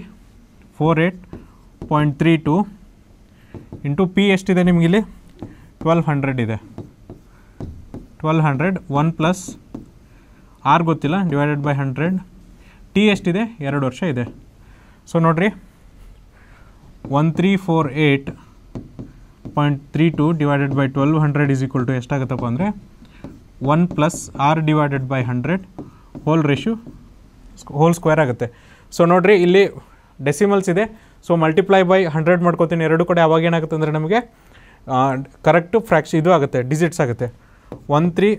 four eight point three two into P ಎಷ್ಟಿದೆ ನಿಮಗೆ ಇಲ್ಲಿ ಟ್ವೆಲ್ವ್ ಹಂಡ್ರೆಡ್ ಇದೆ twelve hundred one plus R ಗೊತ್ತಿಲ್ಲ divided by hundred T ಎಷ್ಟಿದೆ ಎರಡು ವರ್ಷ ಇದೆ ಸೊ ನೋಡಿರಿ one three four eight point three two divided by twelve hundred is equal to ಎಷ್ಟಾಗುತ್ತಪ್ಪ ಅಂದರೆ one plus R divided by hundred whole raised to whole square ಆಗುತ್ತೆ so ನೋಡ್ರಿ ಇಲ್ಲಿ ಡೆಸಿಮಲ್ಸ್ ಇದೆ ಸೊ ಮಲ್ಟಿಪ್ಲೈ ಬೈ ಹಂಡ್ರೆಡ್ ಮಾಡ್ಕೋತೀನಿ ಎರಡು ಕಡೆ ಅವಾಗ ಏನಾಗುತ್ತೆ ಅಂದರೆ ನಮಗೆ ಕರೆಕ್ಟು ಫ್ರ್ಯಾಕ್ಷ ಇದು ಆಗುತ್ತೆ ಡಿಜಿಟ್ಸ್ ಆಗುತ್ತೆ one three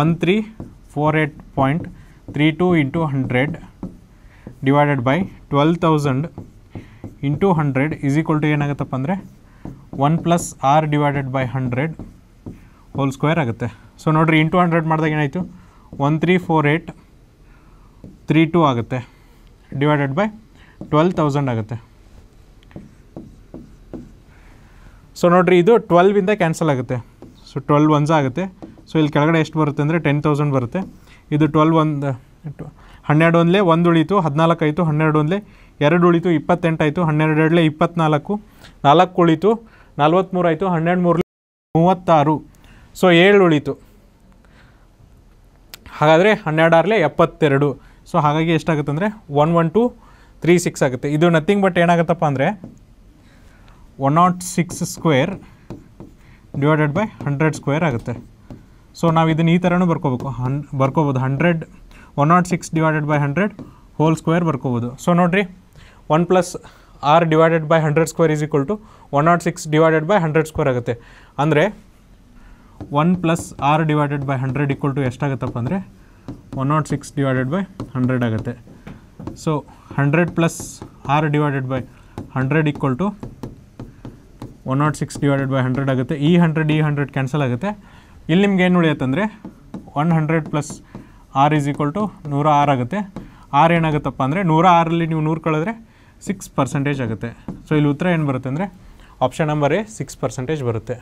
one three four eight point three two into hundred divided by twelve thousand into hundred is equal to ಏನಾಗುತ್ತಪ್ಪ ಅಂದರೆ one plus R divided by hundred whole square ಆಗುತ್ತೆ ಸೊ ನೋಡಿರಿ into hundred ಮಾಡಿದಾಗ ಏನಾಯಿತು one three four eight three two ಆಗುತ್ತೆ divided by twelve thousand ಆಗುತ್ತೆ so ನೋಡಿರಿ ಇದು ಟ್ವೆಲ್ವಿಂದ ಕ್ಯಾನ್ಸಲ್ ಆಗುತ್ತೆ ಸೊ ಟ್ವೆಲ್ ಒನ್ಸ್ ಆಗುತ್ತೆ ಸೊ ಇಲ್ಲಿ ಕೆಳಗಡೆ ಎಷ್ಟು ಬರುತ್ತೆ ಅಂದರೆ ಟೆನ್ ತೌಸಂಡ್ ಬರುತ್ತೆ ಇದು ಟ್ವೆಲ್ವ್ ಒಂದು ಹನ್ನೆರಡು ಒಂದಲೇ ಒಂದು ಉಳಿತು ಹದಿನಾಲ್ಕು ಆಯಿತು ಹನ್ನೆರಡು ಒಂದಲೇ ಎರಡು ಉಳಿತು ಇಪ್ಪತ್ತೆಂಟಾಯಿತು ಹನ್ನೆರಡು ಎರಡಲೇ ಇಪ್ಪತ್ತ್ನಾಲ್ಕು ನಾಲ್ಕು ಉಳಿತು ನಲ್ವತ್ತ್ಮೂರು ಆಯಿತು ಹನ್ನೆರಡು ಮೂರಲೇ ಮೂವತ್ತಾರು ಸೊ ಏಳು ಉಳಿತು ಹಾಗಾದರೆ ಹನ್ನೆರಡು ಆರಲೇ ಎಪ್ಪತ್ತೆರಡು ಸೊ ಹಾಗಾಗಿ ಎಷ್ಟಾಗುತ್ತೆ ಅಂದರೆ one one two three six ಆಗುತ್ತೆ ಇದು ನಥಿಂಗ್ ಬಟ್ ಏನಾಗುತ್ತಪ್ಪ ಅಂದರೆ one nought six square divided by hundred square ಆಗುತ್ತೆ ಸೊ ನಾವು ಇದನ್ನು ಈ ಥರನೂ ಬರ್ಕೋಬೇಕು ಹನ್ ಬರ್ಕೋಬೋದು hundred one nought six divided by hundred whole square ಬರ್ಕೋಬೋದು ಸೊ ನೋಡಿರಿ one plus R divided by hundred square is equal to one nought six divided by hundred square ಆಗುತ್ತೆ ಅಂದರೆ one plus R divided by hundred equal to ಎಷ್ಟಾಗುತ್ತಪ್ಪ ಅಂದರೆ one nought six divided by hundred ಆಗುತ್ತೆ so hundred plus R divided by hundred equal to one nought six divided by hundred ಆಗುತ್ತೆ ಈ hundred ಈ hundred cancel ಆಗುತ್ತೆ ಇಲ್ಲಿ ನಿಮ್ಗೆ ಏನು ಅಂದರೆ one hundred plus R is equal to ನೂರ ಆರು ಆಗುತ್ತೆ ಆರು ಏನಾಗುತ್ತಪ್ಪ ಅಂದರೆ ನೂರ ಆರಲ್ಲಿ ನೀವು ನೂರು ಕಳೆದ್ರೆ ಸಿಕ್ಸ್ ಪರ್ಸೆಂಟೇಜ್ ಆಗುತ್ತೆ ಸೊ ಇಲ್ಲಿ ಉತ್ತರ ಏನು ಬರುತ್ತೆ ಅಂದರೆ option number A six percentage ಬರುತ್ತೆ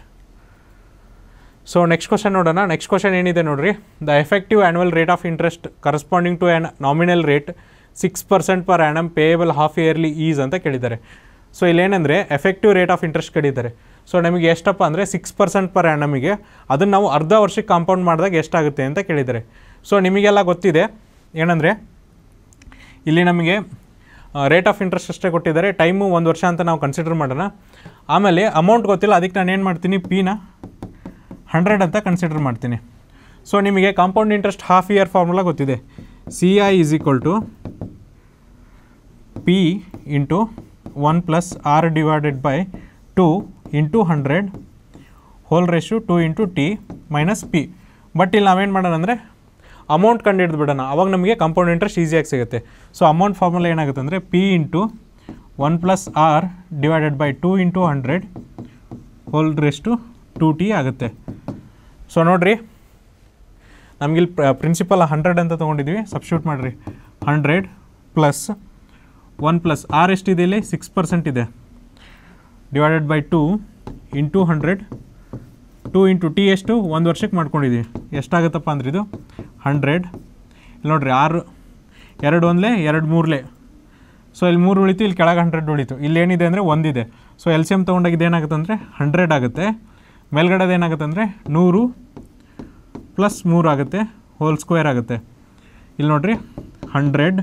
ಸೊ ನೆಕ್ಸ್ಟ್ ಕ್ವಶನ್ ನೋಡೋಣ ನೆಕ್ಸ್ಟ್ ಕ್ವಶನ್ ಏನಿದೆ ನೋಡಿರಿ the effective annual rate of interest corresponding to an nominal rate six percent per annum payable half yearly is ಅಂತ ಕೇಳಿದ್ದಾರೆ ಸೊ ಇಲ್ಲೇನೆಂದರೆ effective rate of interest ಕೇಳಿದ್ದಾರೆ so ನಮಗೆ ಎಷ್ಟಪ್ಪ ಅಂದರೆ ಸಿಕ್ಸ್ ಪರ್ಸೆಂಟ್ ಪರ್ ನಮಗೆ ಅದನ್ನು ನಾವು ಅರ್ಧ ವರ್ಷಕ್ಕೆ ಕಾಂಪೌಂಡ್ ಮಾಡಿದಾಗ ಎಷ್ಟಾಗುತ್ತೆ ಅಂತ ಕೇಳಿದ್ದಾರೆ ಸೊ ನಿಮಗೆಲ್ಲ ಗೊತ್ತಿದೆ ಏನಂದರೆ ಇಲ್ಲಿ ನಮಗೆ ರೇಟ್ ಆಫ್ ಇಂಟ್ರೆಸ್ಟ್ ಅಷ್ಟೇ ಕೊಟ್ಟಿದ್ದಾರೆ ಟೈಮು ಒಂದು ವರ್ಷ ಅಂತ ನಾವು ಕನ್ಸಿಡರ್ ಮಾಡೋಣ ಆಮೇಲೆ ಅಮೌಂಟ್ ಗೊತ್ತಿಲ್ಲ ಅದಕ್ಕೆ ನಾನು ಏನು ಮಾಡ್ತೀನಿ ಪಿನ ಹಂಡ್ರೆಡ್ ಅಂತ ಕನ್ಸಿಡರ್ ಮಾಡ್ತೀನಿ ಸೊ ನಿಮಗೆ compound interest half year formula ಗೊತ್ತಿದೆ C I is equal to P into one plus R divided by two into hundred whole raised to two into T minus P but ಇಲ್ಲಿ ನಾವೇನು ಮಾಡೋಣ ಅಂದರೆ amount ಕಂಡು ಹಿಡಿದು ಬಿಡೋಣ ಅವಾಗ ನಮಗೆ ಕಂಪೌಂಡ್ ಇಂಟ್ರೆಸ್ಟ್ ಈಸಿಯಾಗಿ ಸಿಗುತ್ತೆ ಸೊ ಅಮೌಂಟ್ ಫಾರ್ಮುಲಾ ಏನಾಗುತ್ತೆ ಅಂದರೆ P into one plus R divided by two into hundred whole raised to two T ಆಗುತ್ತೆ ಸೊ ನೋಡಿರಿ ನಮಗಿಲ್ಲಿ ಪ್ರಿನ್ಸಿಪಲ್ ಹಂಡ್ರೆಡ್ ಅಂತ ತೊಗೊಂಡಿದ್ವಿ ಸಬ್ಸ್ಟ್ಯೂಟ್ ಮಾಡಿರಿ hundred plus one plus R ಎಷ್ಟಿದೆ ಇಲ್ಲಿ ಸಿಕ್ಸ್ ಪರ್ಸೆಂಟ್ ಇದೆ divided by two into hundred two into T ಎಷ್ಟು ಒಂದು ವರ್ಷಕ್ಕೆ ಮಾಡ್ಕೊಂಡಿದ್ದೀವಿ ಎಷ್ಟಾಗುತ್ತಪ್ಪ ಅಂದ್ರೆ ಇದು ಹಂಡ್ರೆಡ್ ಇಲ್ಲಿ ನೋಡಿರಿ ಆರು ಎರಡು ಒಂದಲೇ ಎರಡು ಮೂರಲೇ ಸೊ ಇಲ್ಲಿ ಮೂರು ಉಳಿತು ಇಲ್ಲಿ ಕೆಳಗೆ ಹಂಡ್ರೆಡ್ ಉಳಿತು ಇಲ್ಲೇನಿದೆ ಅಂದರೆ ಒಂದಿದೆ ಸೊ ಎಲ್ ಸಿ ಎಮ್ ತೊಗೊಂಡಾಗಿದ್ದು ಅಂದರೆ ಹಂಡ್ರೆಡ್ ಆಗುತ್ತೆ ಮೇಲ್ಗಡೆದು ಏನಾಗುತ್ತೆ ಅಂದರೆ ನೂರು ಪ್ಲಸ್ ಮೂರು ಆಗುತ್ತೆ ಹೋಲ್ ಸ್ಕ್ವೇರ್ ಆಗುತ್ತೆ ಇಲ್ಲಿ ನೋಡಿರಿ hundred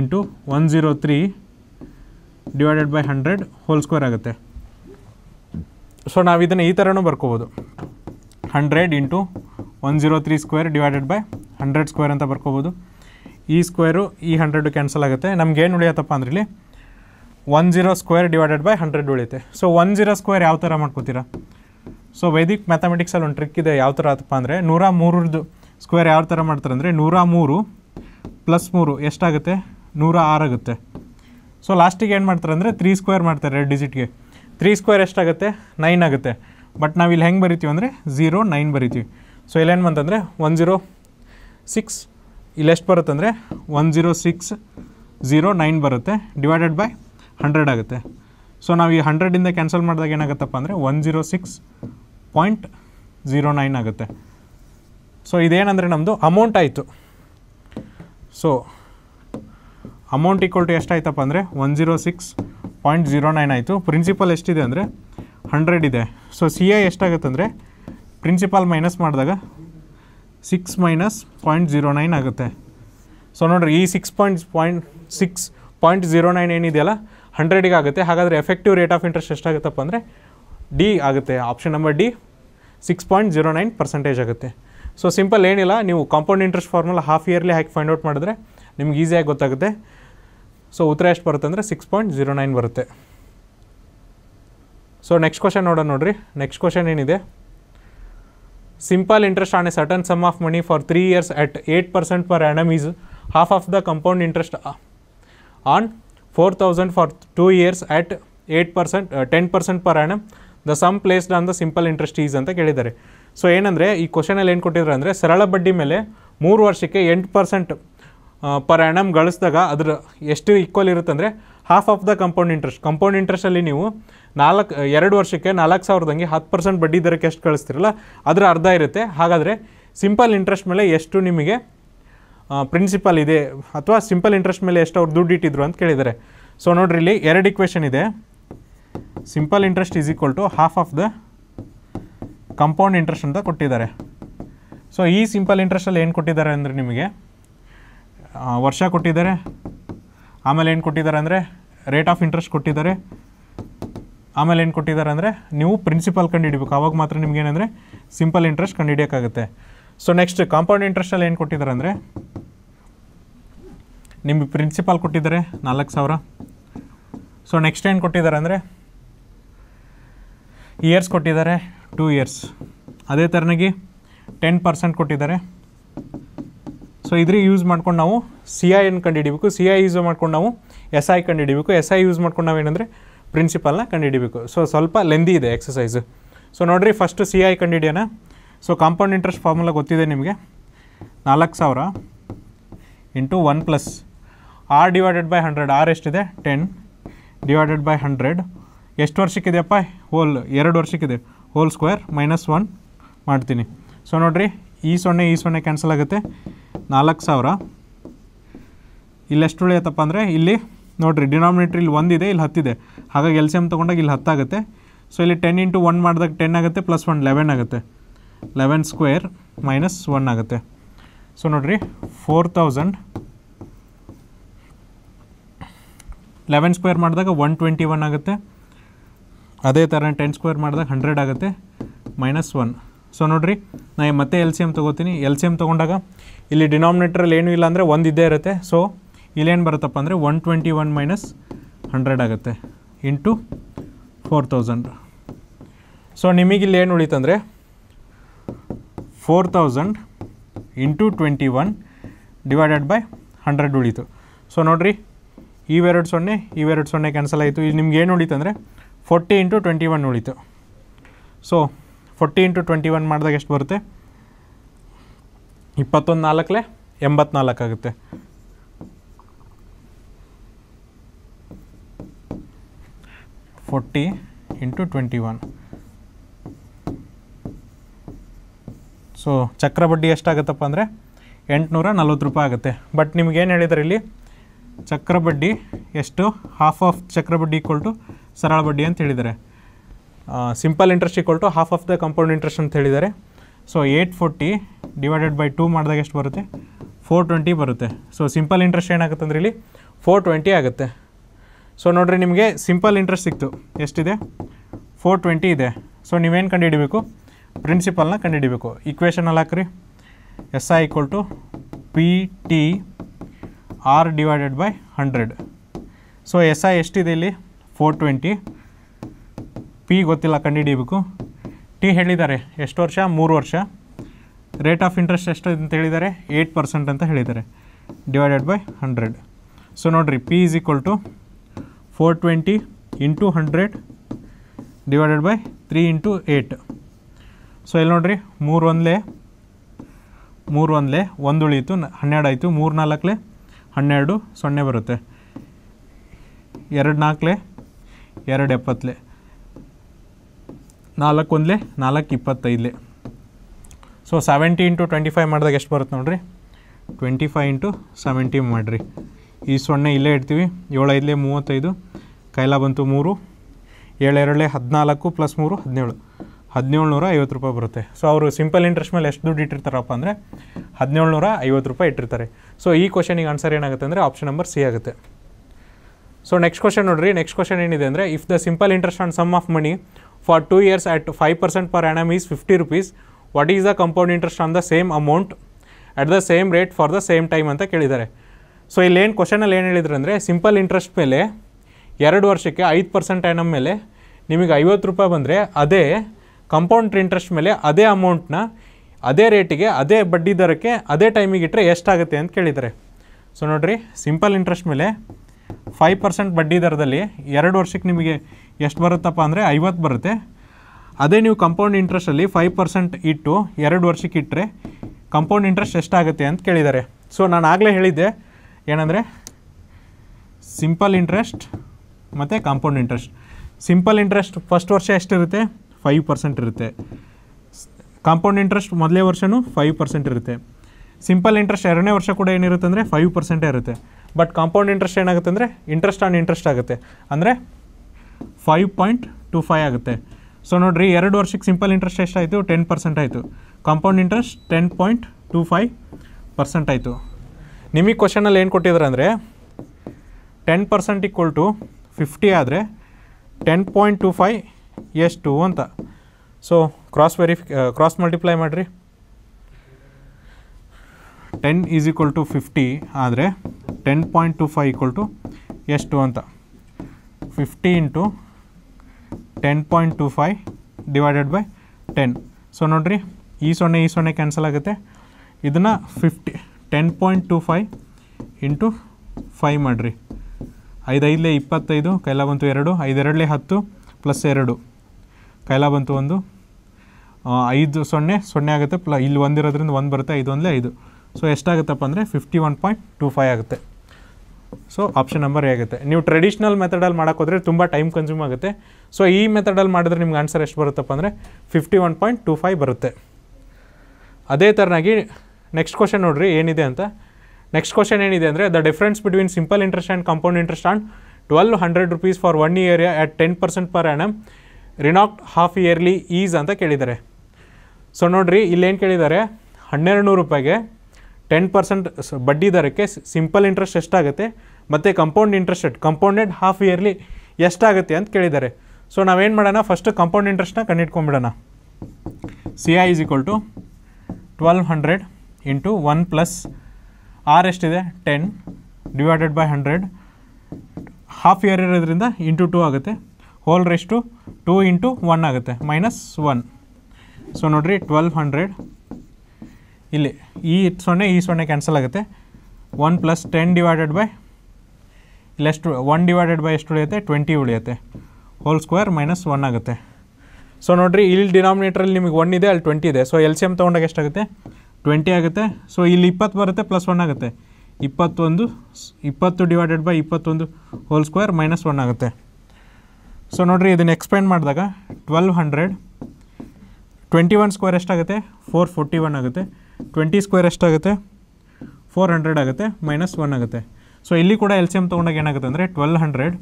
into one zero three divided by hundred whole square ಆಗುತ್ತೆ ಸೊ ನಾವು ಇದನ್ನು ಈ ಥರನೂ ಬರ್ಕೋಬೋದು hundred into one zero three square divided by hundred square ಅಂತ ಬರ್ಕೋಬೋದು ಈ ಸ್ಕ್ವೇರು ಈ ಹಂಡ್ರೆಡು ಕ್ಯಾನ್ಸಲ್ ಆಗುತ್ತೆ ನಮ್ಗೆ ಏನು ಉಳಿಯತ್ತಪ್ಪ ಅಂದ್ರೆ ಇಲ್ಲಿ one zero square divided by hundred ಉಳಿಯುತ್ತೆ ಸೊ ಒನ್ ಜೀರೋ ಸ್ಕ್ವೇರ್ ಯಾವ ಥರ ಮಾಡ್ಕೋತೀರಾ ಸೊ ವೈದಿಕ್ ಮ್ಯಾಥಮೆಟಿಕ್ಸಲ್ಲಿ ಒಂದು ಟ್ರಿಕ್ ಇದೆ ಯಾವ ಥರ ಆತಪ್ಪ ಅಂದರೆ ನೂರ ಮೂರರದ್ದು ಸ್ಕ್ವೇರ್ ಯಾವ ಥರ ಮಾಡ್ತಾರೆ ಅಂದರೆ ನೂರ ಮೂರು ಪ್ಲಸ್ ಮೂರು ಎಷ್ಟಾಗುತ್ತೆ ನೂರ ಆರಾಗುತ್ತೆ ಸೊ ಲಾಸ್ಟಿಗೆ ಏನು ಮಾಡ್ತಾರೆ ಅಂದರೆ ತ್ರೀ ಸ್ಕ್ವೇರ್ ಮಾಡ್ತಾರೆ ಎರಡು ಡಿಜಿಟ್ಗೆ ತ್ರೀ ಸ್ಕ್ವೇರ್ ಎಷ್ಟಾಗುತ್ತೆ ನೈನ್ ಆಗುತ್ತೆ ಬಟ್ ನಾವು ಇಲ್ಲಿ ಹೆಂಗೆ ಬರಿತೀವಿ ಅಂದರೆ ಝೀರೋ ನೈನ್ ಬರಿತೀವಿ ಸೊ ಇಲ್ಲೇನು ಬಂತಂದರೆ ಒನ್ ಜೀರೋ ಸಿಕ್ಸ್ ಇಲ್ಲೆಷ್ಟು ಬರುತ್ತಂದರೆ one zero six zero nine ಬರುತ್ತೆ ಡಿವೈಡೆಡ್ ಬೈ ಹಂಡ್ರೆಡ್ ಆಗುತ್ತೆ ಸೊ ನಾವು ಈ ಹಂಡ್ರೆಡಿಂದ ಕ್ಯಾನ್ಸಲ್ ಮಾಡಿದಾಗ ಏನಾಗುತ್ತಪ್ಪ ಅಂದರೆ one zero six point zero nine ಆಗುತ್ತೆ ಸೊ ಇದೇನಂದರೆ ನಮ್ಮದು ಅಮೌಂಟ್ ಆಯಿತು ಸೊ ಅಮೌಂಟ್ ಈಕ್ವಲ್ ಟು ಎಷ್ಟಾಯ್ತಪ್ಪ ಅಂದರೆ one zero six point zero nine ಆಯಿತು ಪ್ರಿನ್ಸಿಪಲ್ ಎಷ್ಟಿದೆ ಅಂದರೆ ಹಂಡ್ರೆಡ್ ಇದೆ ಸೊ ಸಿ ಐ ಎಷ್ಟಾಗುತ್ತಂದರೆ ಪ್ರಿನ್ಸಿಪಾಲ್ ಮೈನಸ್ ಮಾಡಿದಾಗ six minus point zero nine ಆಗುತ್ತೆ ಸೊ ನೋಡಿರಿ ಈ six point point six point zero nine ಏನಿದೆಯಲ್ಲ ಹಂಡ್ರೆಡಿಗೆ ಆಗುತ್ತೆ ಹಾಗಾದರೆ ಎಫೆಕ್ಟಿವ್ ರೇಟ್ ಆಫ್ ಇಂಟ್ರೆಸ್ಟ್ ಎಷ್ಟಾಗುತ್ತಪ್ಪ ಅಂದರೆ ಡಿ ಆಗುತ್ತೆ option number D six point zero nine percentage ಆಗುತ್ತೆ ಸೊ ಸಿಂಪಲ್ ಏನಿಲ್ಲ ನೀವು compound interest formula half yearly ಹಾಕಿ ಫೈಂಡ್ ಔಟ್ ಮಾಡಿದ್ರೆ ನಿಮ್ಗೆ ಈಸಿಯಾಗಿ ಗೊತ್ತಾಗುತ್ತೆ ಸೊ ಉತ್ತರ ಎಷ್ಟು ಬರುತ್ತೆ ಅಂದರೆ ಸಿಕ್ಸ್ ಪಾಯಿಂಟ್ ಜೀರೋ ನೈನ್ ಬರುತ್ತೆ ಸೊ ನೆಕ್ಸ್ಟ್ ಕ್ವಶನ್ ನೋಡೋಣ ನೋಡ್ರಿ ನೆಕ್ಸ್ಟ್ ಕ್ವಶನ್ ಏನಿದೆ simple interest on a certain some of money for three years at eight percent per annum is half of the compound interest on four thousand for two years at eight percent ten percent per ಆ್ಯಂಡಮ್ the sum placed on the simple interest is ಅಂತ ಕೇಳಿದ್ದಾರೆ so ಏನಂದರೆ ಈ ಕ್ವಶನಲ್ಲಿ ಏನು ಕೊಟ್ಟಿದ್ದಾರೆ ಅಂದರೆ ಸರಳ ಬಡ್ಡಿ ಮೇಲೆ ಮೂರು ವರ್ಷಕ್ಕೆ ಎಂಟು ಪರ್ಸೆಂಟ್ ಪರ್ ಎಮ್ ಗಳಿಸಿದಾಗ ಅದ್ರ ಎಷ್ಟು ಈಕ್ವಲ್ ಇರುತ್ತೆ ಅಂದರೆ half of the compound interest ಕಂಪೌಂಡ್ ಇಂಟ್ರೆಸ್ಟಲ್ಲಿ ನೀವು ನಾಲ್ಕು ಎರಡು ವರ್ಷಕ್ಕೆ ನಾಲ್ಕು ಸಾವಿರದಂಗೆ ಹತ್ತು ಪರ್ಸೆಂಟ್ ಬಡ್ಡಿ ದರಕ್ಕೆ ಎಷ್ಟು ಕಳಿಸ್ತಿರಲ್ಲ ಅದರ ಅರ್ಧ ಇರುತ್ತೆ ಹಾಗಾದರೆ ಸಿಂಪಲ್ ಇಂಟ್ರೆಸ್ಟ್ ಮೇಲೆ ಎಷ್ಟು ನಿಮಗೆ ಪ್ರಿನ್ಸಿಪಲ್ ಇದೆ ಅಥವಾ ಸಿಂಪಲ್ ಇಂಟ್ರೆಸ್ಟ್ ಮೇಲೆ ಎಷ್ಟು ಅವ್ರು ದುಡ್ಡು ಇಟ್ಟಿದ್ರು ಅಂತ ಕೇಳಿದ್ದಾರೆ ಸೊ ನೋಡ್ರಿ ಇಲ್ಲಿ ಎರಡು ಇಕ್ವೇಷನ್ ಇದೆ simple interest is equal to half of the compound interest ಅಂತ ಕೊಟ್ಟಿದ್ದಾರೆ ಸೊ ಈ ಸಿಂಪಲ್ ಇಂಟ್ರೆಸ್ಟಲ್ಲಿ ಏನು ಕೊಟ್ಟಿದ್ದಾರೆ ಅಂದರೆ ನಿಮಗೆ ವರ್ಷ ಕೊಟ್ಟಿದ್ದಾರೆ ಆಮೇಲೆ ಏನು ಕೊಟ್ಟಿದ್ದಾರೆ ಅಂದರೆ ರೇಟ್ ಆಫ್ ಇಂಟ್ರೆಸ್ಟ್ ಕೊಟ್ಟಿದ್ದಾರೆ ಆಮೇಲೆ ಏನು ಕೊಟ್ಟಿದ್ದಾರೆ ಅಂದರೆ ನೀವು ಪ್ರಿನ್ಸಿಪಲ್ ಕಂಡುಹಿಡಬೇಕು ಆವಾಗ ಮಾತ್ರ ನಿಮ್ಗೇನೆಂದರೆ ಸಿಂಪಲ್ ಇಂಟ್ರೆಸ್ಟ್ ಕಂಡುಹಿಡಿಯೋಕ್ಕಾಗುತ್ತೆ ಸೊ ನೆಕ್ಸ್ಟ್ ಕಾಂಪೌಂಡ್ ಇಂಟ್ರೆಸ್ಟಲ್ಲಿ ಏನು ಕೊಟ್ಟಿದ್ದಾರೆ ಅಂದರೆ ನಿಮಗೆ ಪ್ರಿನ್ಸಿಪಾಲ್ ಕೊಟ್ಟಿದ್ದಾರೆ ನಾಲ್ಕು ಸಾವಿರ ಸೊ ನೆಕ್ಸ್ಟ್ ಏನು ಕೊಟ್ಟಿದ್ದಾರೆ ಅಂದರೆ ಇಯರ್ಸ್ ಕೊಟ್ಟಿದ್ದಾರೆ ಟೂ ಇಯರ್ಸ್ ಅದೇ ಥರನಾಗಿ ಟೆನ್ ಪರ್ಸೆಂಟ್ ಕೊಟ್ಟಿದ್ದಾರೆ ಸೊ ಇದ್ರಿಗೆ ಯೂಸ್ ಮಾಡ್ಕೊಂಡು ನಾವು ಸಿ ಐ ಅನ್ನು ಕಂಡುಹಿಡಿಬೇಕು ಸಿ ಐ ಯೂಸ್ ಮಾಡ್ಕೊಂಡು ನಾವು ಎಸ್ ಐ ಕಂಡುಹಿಡಿಬೇಕು ಎಸ್ ಐ ಯೂಸ್ ಮಾಡ್ಕೊಂಡು ನಾವು ಏನಂದರೆ ಪ್ರಿನ್ಸಿಪಲ್ನ ಕಂಡುಹಿಡಿಬೇಕು ಸೊ ಸ್ವಲ್ಪ ಲೆಂದಿ ಇದೆ ಎಕ್ಸಸೈಸು ಸೊ ನೋಡಿರಿ ಫಸ್ಟು ಸಿ ಐ ಕಂಡುಹಿಡಿಯೋಣ ಸೊ ಕಾಂಪೌಂಡ್ ಇಂಟ್ರೆಸ್ಟ್ ಫಾರ್ಮುಲಾ ಗೊತ್ತಿದೆ ನಿಮಗೆ ನಾಲ್ಕು ಸಾವಿರ into one plus R divided by hundred R ಎಷ್ಟಿದೆ ಟೆನ್ ಡಿವೈಡೆಡ್ ಬೈ ಹಂಡ್ರೆಡ್ ಎಷ್ಟು ವರ್ಷಕ್ಕಿದೆಯಪ್ಪ ಹೋಲ್ ಎರಡು ವರ್ಷಕ್ಕಿದೆ ಹೋಲ್ ಸ್ಕ್ವೇರ್ ಮೈನಸ್ ಒನ್ ಮಾಡ್ತೀನಿ ಸೊ ನೋಡಿರಿ ಈ ಸೊನ್ನೆ ಈ ಸೊನ್ನೆ ಕ್ಯಾನ್ಸಲ್ ಆಗುತ್ತೆ ನಾಲ್ಕು ಸಾವಿರ ಇಲ್ಲಿ ಎಷ್ಟು ಉಳಿಯತ್ತಪ್ಪ ಅಂದರೆ ಇಲ್ಲಿ ನೋಡಿರಿ ಡಿನಾಮಿನೇಟ್ರ್ ಇಲ್ಲಿ ಒಂದಿದೆ ಇಲ್ಲಿ ಹತ್ತಿದೆ ಹಾಗಾಗಿ ಎಲ್ ಸಿ ಎಮ್ ತೊಗೊಂಡಾಗ ಇಲ್ಲಿ ಹತ್ತಾಗುತ್ತೆ ಸೊ ಇಲ್ಲಿ ಟೆನ್ ಇಂಟು ಒನ್ ಮಾಡಿದಾಗ ಟೆನ್ ಆಗುತ್ತೆ ಪ್ಲಸ್ ಒನ್ ಲೆವೆನ್ ಆಗುತ್ತೆ ಲೆವೆನ್ ಸ್ಕ್ವೇರ್ ಮೈನಸ್ ಒನ್ ಆಗುತ್ತೆ ಸೊ ನೋಡಿರಿ ಫೋರ್ ತೌಸಂಡ್ ಲೆವೆನ್ ಸ್ಕ್ವೇರ್ ಮಾಡಿದಾಗ ಒನ್ ಟ್ವೆಂಟಿ ಒನ್ ಆಗುತ್ತೆ ಅದೇ ಥರ ಟೆನ್ ಸ್ಕ್ವೇರ್ ಮಾಡಿದಾಗ ಹಂಡ್ರೆಡ್ ಆಗುತ್ತೆ ಮೈನಸ್ ಒನ್ ಸೊ ನೋಡ್ರಿ ನಾನು ಮತ್ತೆ ಎಲ್ ಸಿ ಎಮ್ ತೊಗೋತೀನಿ ಎಲ್ ಸಿ ಎಮ್ ತೊಗೊಂಡಾಗ ಇಲ್ಲಿ ಡಿನಾಮಿನೇಟ್ರಲ್ಲಿ ಏನೂ ಇಲ್ಲ ಅಂದರೆ ಒಂದು ಇದ್ದೇ ಇರುತ್ತೆ ಸೊ ಇಲ್ಲೇನು ಬರುತ್ತಪ್ಪ ಅಂದರೆ one twenty one minus hundred ಆಗುತ್ತೆ ಇಂಟು ಫೋರ್ ತೌಸಂಡ್ ಸೊ ನಿಮಗಿಲ್ಲಿ ಏನು ಉಳಿತಂದರೆ four thousand into twenty one divided by hundred ಉಳೀತು ಸೊ ನೋಡಿರಿ ಇವೆರಡು ಸೊನ್ನೆ ಇವೆರಡು ಸೊನ್ನೆ ಕ್ಯಾನ್ಸಲ್ ಆಯಿತು ಇಲ್ಲಿ ನಿಮ್ಗೆ ಏನು ಉಳಿತಂದರೆ ಫೋರ್ಟಿ ಇಂಟು ಟ್ವೆಂಟಿ ಒನ್ ಉಳಿತು so forty into twenty one ಮಾಡಿದಾಗ ಎಷ್ಟು ಬರುತ್ತೆ ಇಪ್ಪತ್ತೊಂದು ನಾಲ್ಕಲೆ ಎಂಬತ್ನಾಲ್ಕು ಆಗುತ್ತೆ forty into twenty one so ಚಕ್ರ ಬಡ್ಡಿ ಎಷ್ಟಾಗುತ್ತಪ್ಪ ಅಂದರೆ ಎಂಟುನೂರ ನಲ್ವತ್ತು ರೂಪಾಯಿ ಆಗುತ್ತೆ ಬಟ್ ನಿಮಗೇನು ಹೇಳಿದ್ರೆ ಇಲ್ಲಿ ಚಕ್ರ ಬಡ್ಡಿ ಎಷ್ಟು ಹಾಫ್ ಆಫ್ ಚಕ್ರ ಬಡ್ಡಿ ಈಕ್ವಲ್ ಟು ಸರಳ ಬಡ್ಡಿ ಅಂತ ಹೇಳಿದ್ದಾರೆ simple interest equal to half of the compound interest ಅಂತ ಹೇಳಿದ್ದಾರೆ so eight forty divided by two ಮಾಡಿದಾಗ ಎಷ್ಟು ಬರುತ್ತೆ ಫೋರ್ ಟ್ವೆಂಟಿ ಬರುತ್ತೆ ಸೊ ಸಿಂಪಲ್ ಇಂಟ್ರೆಸ್ಟ್ ಏನಾಗುತ್ತೆ ಅಂದರೆ ಇಲ್ಲಿ ಫೋರ್ ಟ್ವೆಂಟಿ ಆಗುತ್ತೆ ಸೊ ನೋಡಿರಿ ನಿಮಗೆ ಸಿಂಪಲ್ ಇಂಟ್ರೆಸ್ಟ್ ಸಿಕ್ತು ಎಷ್ಟಿದೆ ಫೋರ್ ಟ್ವೆಂಟಿ ಇದೆ ಸೊ ನೀವೇನು ಕಂಡುಹಿಡಬೇಕು ಪ್ರಿನ್ಸಿಪಲ್ನ ಕಂಡುಹಿಡಬೇಕು ಇಕ್ವೇಷನಲ್ಲಿ ಹಾಕ್ರಿ S I equal to P T R divided by hundred so S I ಎಷ್ಟಿದೆ ಇಲ್ಲಿ ಫೋರ್ ಟ್ವೆಂಟಿ ಪಿ ಗೊತ್ತಿಲ್ಲ ಕಂಡುಹಿಡಿಯಬೇಕು ಟಿ ಹೇಳಿದ್ದಾರೆ ಎಷ್ಟು ವರ್ಷ ಮೂರು ವರ್ಷ ರೇಟ್ ಆಫ್ ಇಂಟ್ರೆಸ್ಟ್ ಎಷ್ಟು ಅಂತ ಹೇಳಿದ್ದಾರೆ ಏಯ್ಟ್ ಪರ್ಸೆಂಟ್ ಅಂತ ಹೇಳಿದ್ದಾರೆ ಡಿವೈಡೆಡ್ ಬೈ ಹಂಡ್ರೆಡ್ ಸೊ ನೋಡಿರಿ P is equal to four twenty into hundred divided by three into eight so ಇಲ್ಲಿ ನೋಡಿರಿ ಮೂರು ಒಂದಲೇ ಮೂರು ಒಂದಲೇ ಒಂದು ಉಳಿಯಿತು ಹನ್ನೆರಡು ಆಯಿತು ಮೂರು ನಾಲ್ಕಲೆ ಹನ್ನೆರಡು ಸೊನ್ನೆ ಬರುತ್ತೆ ಎರಡು ನಾಲ್ಕಲೆ ಎರಡು ಎಪ್ಪತ್ತಲೇ ನಾಲ್ಕು ಒಂದಲೆ ನಾಲ್ಕು ಇಪ್ಪತ್ತೈದಲೆ so seventy into twenty five ಮಾಡಿದಾಗ ಎಷ್ಟು ಬರುತ್ತೆ ನೋಡಿರಿ ಟ್ವೆಂಟಿ ಫೈವ್ ಇಂಟು ಸೆವೆಂಟಿ ಮಾಡಿರಿ ಈ ಸೊನ್ನೆ ಇಲ್ಲೇ ಇಡ್ತೀವಿ ಏಳೈದಲೇ ಮೂವತ್ತೈದು ಕೈಲ ಬಂತು ಮೂರು ಏಳೆರಡೇ ಹದಿನಾಲ್ಕು ಪ್ಲಸ್ ಮೂರು ಹದಿನೇಳು ಹದಿನೇಳು ನೂರ ಐವತ್ತು ರೂಪಾಯಿ ಬರುತ್ತೆ ಸೊ ಅವರು ಸಿಂಪಲ್ ಇಂಟ್ರೆಸ್ಟ್ ಮೇಲೆ ಎಷ್ಟು ದುಡ್ಡು ಇಟ್ಟಿರ್ತಾರಪ್ಪ ಅಂದರೆ ಹದಿನೇಳು ನೂರ ಐವತ್ತು ರೂಪಾಯಿ ಇಟ್ಟಿರ್ತಾರೆ ಸೊ ಈ ಕ್ವಶನಿಗೆ ಆನ್ಸರ್ ಏನಾಗುತ್ತೆ ಅಂದರೆ ಆಪ್ಷನ್ ನಂಬರ್ ಸಿ ಆಗುತ್ತೆ ಸೊ ನೆಕ್ಸ್ಟ್ ಕ್ವಶನ್ ನೋಡಿರಿ ನೆಕ್ಸ್ಟ್ ಕ್ವಶನ್ ಏನಿದೆ ಅಂದರೆ if the simple interest on sum of money for 2 years at five percent per annum is fifty rupees what is the compound interest on the same amount at the same rate for the same time ಅಂತ ಕೇಳಿದ್ದಾರೆ so ಇಲ್ಲೇನು ಕ್ವಶನಲ್ಲಿ ಏನು ಹೇಳಿದ್ರು ಅಂದರೆ simple interest ಮೇಲೆ ಎರಡು ವರ್ಷಕ್ಕೆ ಐದು ಪರ್ಸೆಂಟ್ ಆ್ಯನಮ್ ಮೇಲೆ ನಿಮಗೆ ಐವತ್ತು ರೂಪಾಯಿ ಬಂದರೆ ಅದೇ ಕಂಪೌಂಡ್ ಇಂಟ್ರೆಸ್ಟ್ ಮೇಲೆ ಅದೇ ಅಮೌಂಟ್ನ ಅದೇ ರೇಟಿಗೆ ಅದೇ ಬಡ್ಡಿ ದರಕ್ಕೆ ಅದೇ ಟೈಮಿಗೆ ಇಟ್ಟರೆ ಎಷ್ಟಾಗುತ್ತೆ ಅಂತ ಕೇಳಿದ್ದಾರೆ ಸೊ ನೋಡಿರಿ ಸಿಂಪಲ್ ಇಂಟ್ರೆಸ್ಟ್ ಮೇಲೆ ಫೈ ಪರ್ಸೆಂಟ್ ಬಡ್ಡಿ ದರದಲ್ಲಿ ಎರಡು ವರ್ಷಕ್ಕೆ ನಿಮಗೆ ಎಷ್ಟು ಬರುತ್ತಪ್ಪ ಅಂದರೆ ಐವತ್ತು ಬರುತ್ತೆ ಅದೇ ನೀವು ಕಂಪೌಂಡ್ ಇಂಟ್ರೆಸ್ಟಲ್ಲಿ ಫೈವ್ ಪರ್ಸೆಂಟ್ ಇಟ್ಟು ಎರಡು ವರ್ಷಕ್ಕೆ ಇಟ್ಟರೆ ಕಂಪೌಂಡ್ ಇಂಟ್ರೆಸ್ಟ್ ಎಷ್ಟಾಗುತ್ತೆ ಅಂತ ಕೇಳಿದ್ದಾರೆ ಸೊ ನಾನು ಆಗಲೇ ಹೇಳಿದ್ದೆ ಏನಂದರೆ ಸಿಂಪಲ್ ಇಂಟ್ರೆಸ್ಟ್ ಮತ್ತು compound interest simple interest first ವರ್ಷ ಎಷ್ಟಿರುತ್ತೆ ಫೈವ್ ಪರ್ಸೆಂಟ್ ಇರುತ್ತೆ ಕಾಂಪೌಂಡ್ ಇಂಟ್ರೆಸ್ಟ್ ಮೊದಲೇ ವರ್ಷವೂ ಫೈವ್ ಪರ್ಸೆಂಟ್ ಇರುತ್ತೆ ಸಿಂಪಲ್ ಇಂಟ್ರೆಸ್ಟ್ ಎರಡನೇ ವರ್ಷ ಕೂಡ ಏನಿರುತ್ತೆ ಅಂದರೆ ಫೈವ್ ಪರ್ಸೆಂಟೇ ಇರುತ್ತೆ ಬಟ್ ಕಾಂಪೌಂಡ್ ಇಂಟ್ರೆಸ್ಟ್ ಏನಾಗುತ್ತೆ ಅಂದರೆ ಇಂಟ್ರೆಸ್ಟ್ ಆನ್ ಇಂಟ್ರೆಸ್ಟ್ ಆಗುತ್ತೆ ಅಂದರೆ ಫೈವ್ ಪಾಯಿಂಟ್ ಟು ಫೈವ್ ಆಗುತ್ತೆ ಸೊ ನೋಡಿರಿ ಎರಡು ವರ್ಷಕ್ಕೆ ಸಿಂಪಲ್ ಇಂಟ್ರೆಸ್ಟ್ ಎಷ್ಟಾಯಿತು ಟೆನ್ ಪರ್ಸೆಂಟ್ ಆಯಿತು compound interest ten point two five percent ಆಯಿತು ನಿಮಗೆ ಕ್ವಶನಲ್ಲಿ ಏನು ಕೊಟ್ಟಿದ್ರೆ ಅಂದರೆ ten percent equal to fifty ಆದರೆ ಟೆನ್ ಪಾಯಿಂಟ್ ಟು ಫೈ ಎಷ್ಟು ಅಂತ so cross verify cross multiply ಮಾಡಿರಿ ten is equal to fifty ಆದರೆ ten point two five equal to ಎಷ್ಟು ಅಂತ fifty into ten point into five divided by ten so ನೋಡಿರಿ ಈ ಸೊನ್ನೆ ಈ ಸೊನ್ನೆ ಕ್ಯಾನ್ಸಲ್ ಆಗುತ್ತೆ ಇದನ್ನು fifty ten point two five into five ಮಾಡಿರಿ ಐದು ಐದೈದಲೇ ಇಪ್ಪತ್ತೈದು ಕೈಲ ಬಂತು ಎರಡು ಐದೆರಡಲೇ ಹತ್ತು ಪ್ಲಸ್ ಎರಡು ಕೈಲ ಬಂತು ಒಂದು ಐದು ಸೊನ್ನೆ ಸೊನ್ನೆ ಆಗುತ್ತೆ ಪ್ಲ ಇಲ್ಲಿ ಒಂದಿರೋದ್ರಿಂದ ಒಂದು ಬರುತ್ತೆ ಐದು ಐದು ಸೊ ಎಷ್ಟಾಗುತ್ತಪ್ಪ ಅಂದರೆ fifty one point two five ಆಗುತ್ತೆ ಸೊ ಆಪ್ಷನ್ ನಂಬರ್ ಆಗುತ್ತೆ ನೀವು ಟ್ರೆಡಿಷ್ನಲ್ ಮೆಥಡಲ್ಲಿ ಮಾಡೋಕ್ಕೋದ್ರೆ ತುಂಬ ಟೈಮ್ ಕನ್ಸ್ಯೂಮ್ ಆಗುತ್ತೆ ಸೊ ಈ ಮೆಥಡಲ್ಲಿ ಮಾಡಿದ್ರೆ ನಿಮ್ಗೆ ಆನ್ಸರ್ ಎಷ್ಟು ಬರುತ್ತಪ್ಪ ಅಂದರೆ fifty one point two five ಬರುತ್ತೆ ಅದೇ ಥರನಾಗಿ ನೆಕ್ಸ್ಟ್ ಕ್ವಶನ್ ನೋಡಿರಿ ಏನಿದೆ ಅಂತ ನೆಕ್ಸ್ಟ್ ಕ್ವಶನ್ ಏನಿದೆ ಅಂದರೆ the difference between simple interest and compound interest and twelve hundred rupees for one year at ten percent per annum reenact half yearly is ಅಂತ ಕೇಳಿದ್ದಾರೆ ಸೊ ನೋಡಿರಿ ಇಲ್ಲೇನು ಕೇಳಿದ್ದಾರೆ ಹನ್ನೆರಡು ನೂರು ರೂಪಾಯಿಗೆ ಟೆನ್ ಪರ್ಸೆಂಟ್ ಬಡ್ಡಿ ದರಕ್ಕೆ ಸಿಂಪಲ್ ಇಂಟ್ರೆಸ್ಟ್ ಎಷ್ಟಾಗುತ್ತೆ ಮತ್ತು compound interest compounded half yearly ಎಷ್ಟಾಗುತ್ತೆ ಅಂತ ಕೇಳಿದ್ದಾರೆ ಸೊ ನಾವೇನು ಮಾಡೋಣ ಫಸ್ಟು ಕಂಪೌಂಡ್ ಇಂಟ್ರೆಸ್ಟ್ನ ಕಂಡಿಟ್ಕೊಂಬಿಡೋಣ C I is equal to twelve hundred into one plus R ಎಷ್ಟಿದೆ ten divided by hundred half year ಇರೋದ್ರಿಂದ ಇಂಟು ಟೂ ಆಗುತ್ತೆ whole raised to two into one ಆಗುತ್ತೆ ಮೈನಸ್ ಒನ್ ಸೊ ನೋಡಿರಿ ಟ್ವೆಲ್ವ್ ಹಂಡ್ರೆಡ್ ಇಲ್ಲಿ ಈ ಸೊನ್ನೆ ಈ ಸೊನ್ನೆ ಕ್ಯಾನ್ಸಲ್ ಆಗುತ್ತೆ one plus ten divided by ಎಷ್ಟು ಒನ್ ಡಿವೈಡೆಡ್ ಬೈ ಎಷ್ಟು ಉಳಿಯುತ್ತೆ ಟ್ವೆಂಟಿ ಉಳಿಯುತ್ತೆ ಹೋಲ್ ಸ್ಕ್ವೇರ್ ಮೈನಸ್ ಒನ್ ಆಗುತ್ತೆ ಸೊ ನೋಡಿರಿ ಇಲ್ಲಿ ಡಿನಾಮಿನೇಟ್ರಲ್ಲಿ ನಿಮಗೆ ಒನ್ ಇದೆ ಅಲ್ಲಿ ಟ್ವೆಂಟಿ ಇದೆ ಸೊ ಎಲ್ ಸಿ ಎಮ್ ತೊಗೊಂಡಾಗ ಎಷ್ಟಾಗುತ್ತೆ ಟ್ವೆಂಟಿ ಆಗುತ್ತೆ ಸೊ ಇಲ್ಲಿ ಇಪ್ಪತ್ತು ಬರುತ್ತೆ ಪ್ಲಸ್ ಒನ್ ಆಗುತ್ತೆ ಇಪ್ಪತ್ತೊಂದು ಇಪ್ಪತ್ತು ಡಿವೈಡೆಡ್ ಬೈ ಇಪ್ಪತ್ತೊಂದು ಹೋಲ್ ಸ್ಕ್ವೇರ್ ಮೈನಸ್ ಒನ್ ಆಗುತ್ತೆ ಸೊ ನೋಡಿರಿ ಇದನ್ನು ಎಕ್ಸ್ಪ್ಲೈನ್ ಮಾಡಿದಾಗ twelve hundred twenty one square ಎಷ್ಟಾಗುತ್ತೆ ಫೋರ್ ಫೋರ್ಟಿ ಒನ್ ಆಗುತ್ತೆ ಟ್ವೆಂಟಿ ಸ್ಕ್ವೇರ್ ಎಷ್ಟಾಗುತ್ತೆ ಫೋರ್ ಹಂಡ್ರೆಡ್ ಆಗುತ್ತೆ ಮೈನಸ್ ಒನ್ ಆಗುತ್ತೆ ಸೊ ಇಲ್ಲಿ ಕೂಡ ಎಲ್ ಸಿ ಎಮ್ ತೊಗೊಂಡಾಗ ಏನಾಗುತ್ತೆ ಅಂದರೆ twelve hundred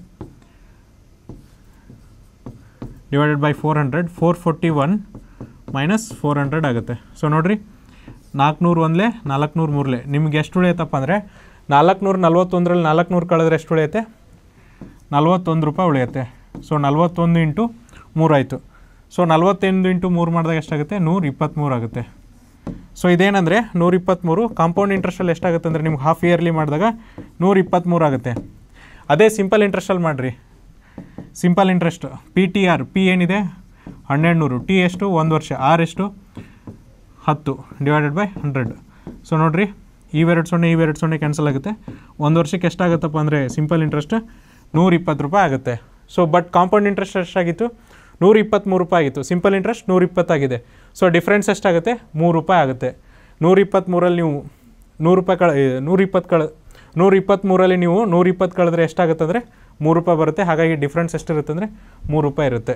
divided by four hundred four forty one minus four hundred ಆಗುತ್ತೆ ಸೊ ನೋಡಿರಿ ನಾಲ್ಕುನೂರು ಒಂದಲೇ ನಾಲ್ಕುನೂರು ಮೂರಲೇ ನಿಮ್ಗೆ ಎಷ್ಟು ಉಳಿಯುತ್ತಪ್ಪ ಅಂದರೆ ನಾಲ್ಕುನೂರು ನಲ್ವತ್ತೊಂದರಲ್ಲಿ ನಾಲ್ಕುನೂರು ಕಳೆದ್ರೆ ಎಷ್ಟು ಉಳಿಯುತ್ತೆ ನಲ್ವತ್ತೊಂದು ರೂಪಾಯಿ ಉಳಿಯುತ್ತೆ ಸೊ ನಲ್ವತ್ತೊಂದು ಇಂಟು ಮೂರಾಯಿತು ಸೊ ನಲ್ವತ್ತೆಂಟು ಇಂಟು ಮೂರು ಮಾಡಿದಾಗ ಎಷ್ಟಾಗುತ್ತೆ ನೂರ ಇಪ್ಪತ್ತ್ಮೂರು ಆಗುತ್ತೆ ಸೊ ಇದೇನಂದರೆ ನೂರ ಕಾಂಪೌಂಡ್ ಇಂಟ್ರೆಸ್ಟಲ್ಲಿ ಎಷ್ಟಾಗುತ್ತೆ ಅಂದರೆ ನಿಮ್ಗೆ ಹಾಫ್ ಇಯರ್ಲಿ ಮಾಡಿದಾಗ ನೂರ ಇಪ್ಪತ್ತ್ಮೂರು ಆಗುತ್ತೆ ಅದೇ ಸಿಂಪಲ್ ಇಂಟ್ರೆಸ್ಟಲ್ಲಿ ಮಾಡಿರಿ simple interest P T R P ಏನಿದೆ ಹನ್ನೆರಡು ನೂರು ಟಿ ಎಷ್ಟು ಒಂದು ವರ್ಷ ಆರ್ ಎಷ್ಟು ಹತ್ತು ಡಿವೈಡೆಡ್ ಬೈ ಹಂಡ್ರೆಡ್ ಸೊ ನೋಡಿರಿ ಇವೆರಡು ಸೊನ್ನೆ ಇವೆರಡು ಸೊನ್ನೆ ಕ್ಯಾನ್ಸಲ್ ಆಗುತ್ತೆ ಒಂದು ವರ್ಷಕ್ಕೆ ಎಷ್ಟಾಗುತ್ತಪ್ಪ ಅಂದರೆ ಸಿಂಪಲ್ ಇಂಟ್ರೆಸ್ಟ್ ನೂರ ಇಪ್ಪತ್ತು ರೂಪಾಯಿ ಆಗುತ್ತೆ ಸೊ ಬಟ್ ಕಾಂಪೌಂಡ್ ಇಂಟ್ರೆಸ್ಟ್ ಎಷ್ಟಾಗಿತ್ತು ನೂರ ಇಪ್ಪತ್ತ್ಮೂರು ರೂಪಾಯಿ ಆಗಿತ್ತು ಸಿಂಪಲ್ ಇಂಟ್ರೆಸ್ಟ್ ನೂರ ಇಪ್ಪತ್ತಾಗಿದೆ ಸೊ ಡಿಫ್ರೆನ್ಸ್ ಎಷ್ಟಾಗುತ್ತೆ ಮೂರು ರೂಪಾಯಿ ಆಗುತ್ತೆ ನೂರ ಇಪ್ಪತ್ತ್ಮೂರಲ್ಲಿ ನೀವು ನೂರು ರೂಪಾಯಿ ಕಳ ನೂರ ಇಪ್ಪತ್ತು ಕಳ ನೂರ ಇಪ್ಪತ್ತ್ಮೂರಲ್ಲಿ ನೀವು ನೂರ ಇಪ್ಪತ್ತು ಕಳೆದ್ರೆ ಎಷ್ಟಾಗುತ್ತೆ ಅಂದರೆ ಮೂರು ರೂಪಾಯಿ ಬರುತ್ತೆ ಹಾಗಾಗಿ ಡಿಫ್ರೆನ್ಸ್ ಎಷ್ಟಿರುತ್ತೆ ಅಂದರೆ ಮೂರು ರೂಪಾಯಿ ಇರುತ್ತೆ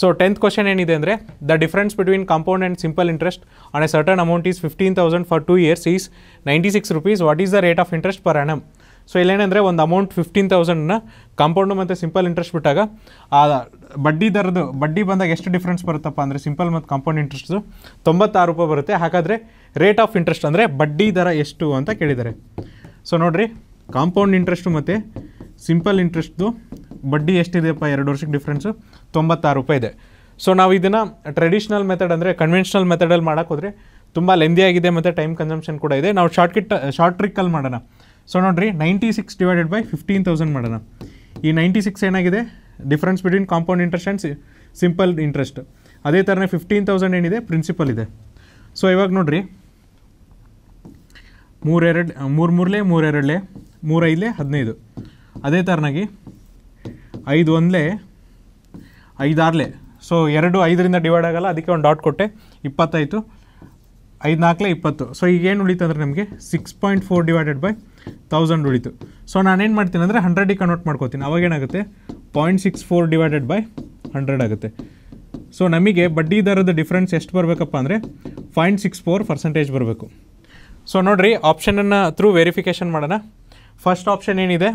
ಸೊ ಟೆಂತ್ ಕ್ವಶನ್ ಏನಿದೆ ಅಂದರೆ the difference between compound and simple interest on a certain amount is fifteen thousand for two years is ninety six rupees what is the rate of interest per annum so ಇಲ್ಲೇನೆಂದರೆ ಒಂದು amount fifteen ತೌಸಂಡನ್ನ compound ಮತ್ತು simple interest ಬಿಟ್ಟಾಗ ಆ ಬಡ್ಡಿ ದರದ್ದು ಬಡ್ಡಿ ಬಂದಾಗ ಎಷ್ಟು ಡಿಫ್ರೆನ್ಸ್ ಬರುತ್ತಪ್ಪ ಅಂದರೆ ಸಿಂಪಲ್ ಮತ್ತು ಕಾಂಪೌಂಡ್ ಇಂಟ್ರೆಸ್ಟು ತೊಂಬತ್ತಾರು ರೂಪಾಯಿ ಬರುತ್ತೆ ಹಾಗಾದರೆ ರೇಟ್ ಆಫ್ ಇಂಟ್ರೆಸ್ಟ್ ಅಂದರೆ ಬಡ್ಡಿ ದರ ಎಷ್ಟು ಅಂತ ಕೇಳಿದ್ದಾರೆ ಸೊ ನೋಡಿರಿ ಕಾಂಪೌಂಡ್ ಇಂಟ್ರೆಸ್ಟು ಮತ್ತು ಸಿಂಪಲ್ ಇಂಟ್ರೆಸ್ಟ್ದು ಬಡ್ಡಿ ಎಷ್ಟಿದೆಯಪ್ಪ ಎರಡು ವರ್ಷಕ್ಕೆ ಡಿಫ್ರೆನ್ಸು ತೊಂಬತ್ತಾರು ರೂಪಾಯಿ ಇದೆ ಸೊ ನಾವು ಇದನ್ನು ಟ್ರೆಡಿಷ್ನಲ್ ಮೆಥಡ್ ಅಂದರೆ ಕನ್ವೆನ್ಷನಲ್ ಮೆಥಡಲ್ಲಿ ಮಾಡೋಕ್ಕೋದ್ರೆ ತುಂಬ ಲೆಂದಿಯಾಗಿದೆ ಮತ್ತು ಟೈಮ್ ಕನ್ಸಂಪ್ಷನ್ ಕೂಡ ಇದೆ ನಾವು ಶಾರ್ಟ್ ಕಿಟ್ ಶಾರ್ಟ್ ಟ್ರಿಕ್ಕಲ್ಲಿ ಮಾಡೋಣ ಸೊ ನೋಡ್ರಿ ninety six divided by fifteen thousand ಮಾಡೋಣ ಈ ನೈಂಟಿ ಸಿಕ್ಸ್ ಏನಾಗಿದೆ difference between compound interest and simple interest ಅದೇ ಥರನೇ ಫಿಫ್ಟೀನ್ ತೌಸಂಡ್ ಏನಿದೆ ಪ್ರಿನ್ಸಿಪಲ್ ಇದೆ ಸೊ ಇವಾಗ ನೋಡಿರಿ ಮೂರೆರಡು ಮೂರು ಮೂರಲೆ ಮೂರೆರಡಲೆ ಮೂರೈದಲೇ ಹದಿನೈದು ಅದೇ ಥರನಾಗಿ ಐದು ಒಂದಲೇ ಐದಾರಲೆ ಸೊ ಎರಡು ಐದರಿಂದ ಡಿವೈಡ್ ಆಗೋಲ್ಲ ಅದಕ್ಕೆ ಒಂದು ಡಾಟ್ ಕೊಟ್ಟೆ ಇಪ್ಪತ್ತಾಯಿತು ಐದು ನಾಲ್ಕಲೇ ಇಪ್ಪತ್ತು ಸೊ ಈಗೇನು ಉಳಿತಂದ್ರೆ ನಮಗೆ six point four divided by thousand ಉಳಿತು ಸೊ ನಾನೇನು ಮಾಡ್ತೀನಿ ಅಂದರೆ ಹಂಡ್ರೆಡಿಗೆ ಕನ್ವರ್ಟ್ ಮಾಡ್ಕೋತೀನಿ ಅವಾಗೇನಾಗುತ್ತೆ point six four divided by hundred ಆಗುತ್ತೆ ಸೊ ನಮಗೆ ಬಡ್ಡಿ ದರದ ಡಿಫ್ರೆನ್ಸ್ ಎಷ್ಟು ಬರಬೇಕಪ್ಪ ಅಂದರೆ ಪಾಯಿಂಟ್ ಸಿಕ್ಸ್ ಫೋರ್ ಪರ್ಸೆಂಟೇಜ್ ಬರಬೇಕು ಸೊ ನೋಡಿರಿ ಆಪ್ಷನನ್ನು ಥ್ರೂ ವೆರಿಫಿಕೇಷನ್ ಮಾಡೋಣ ಫಸ್ಟ್ ಆಪ್ಷನ್ ಏನಿದೆ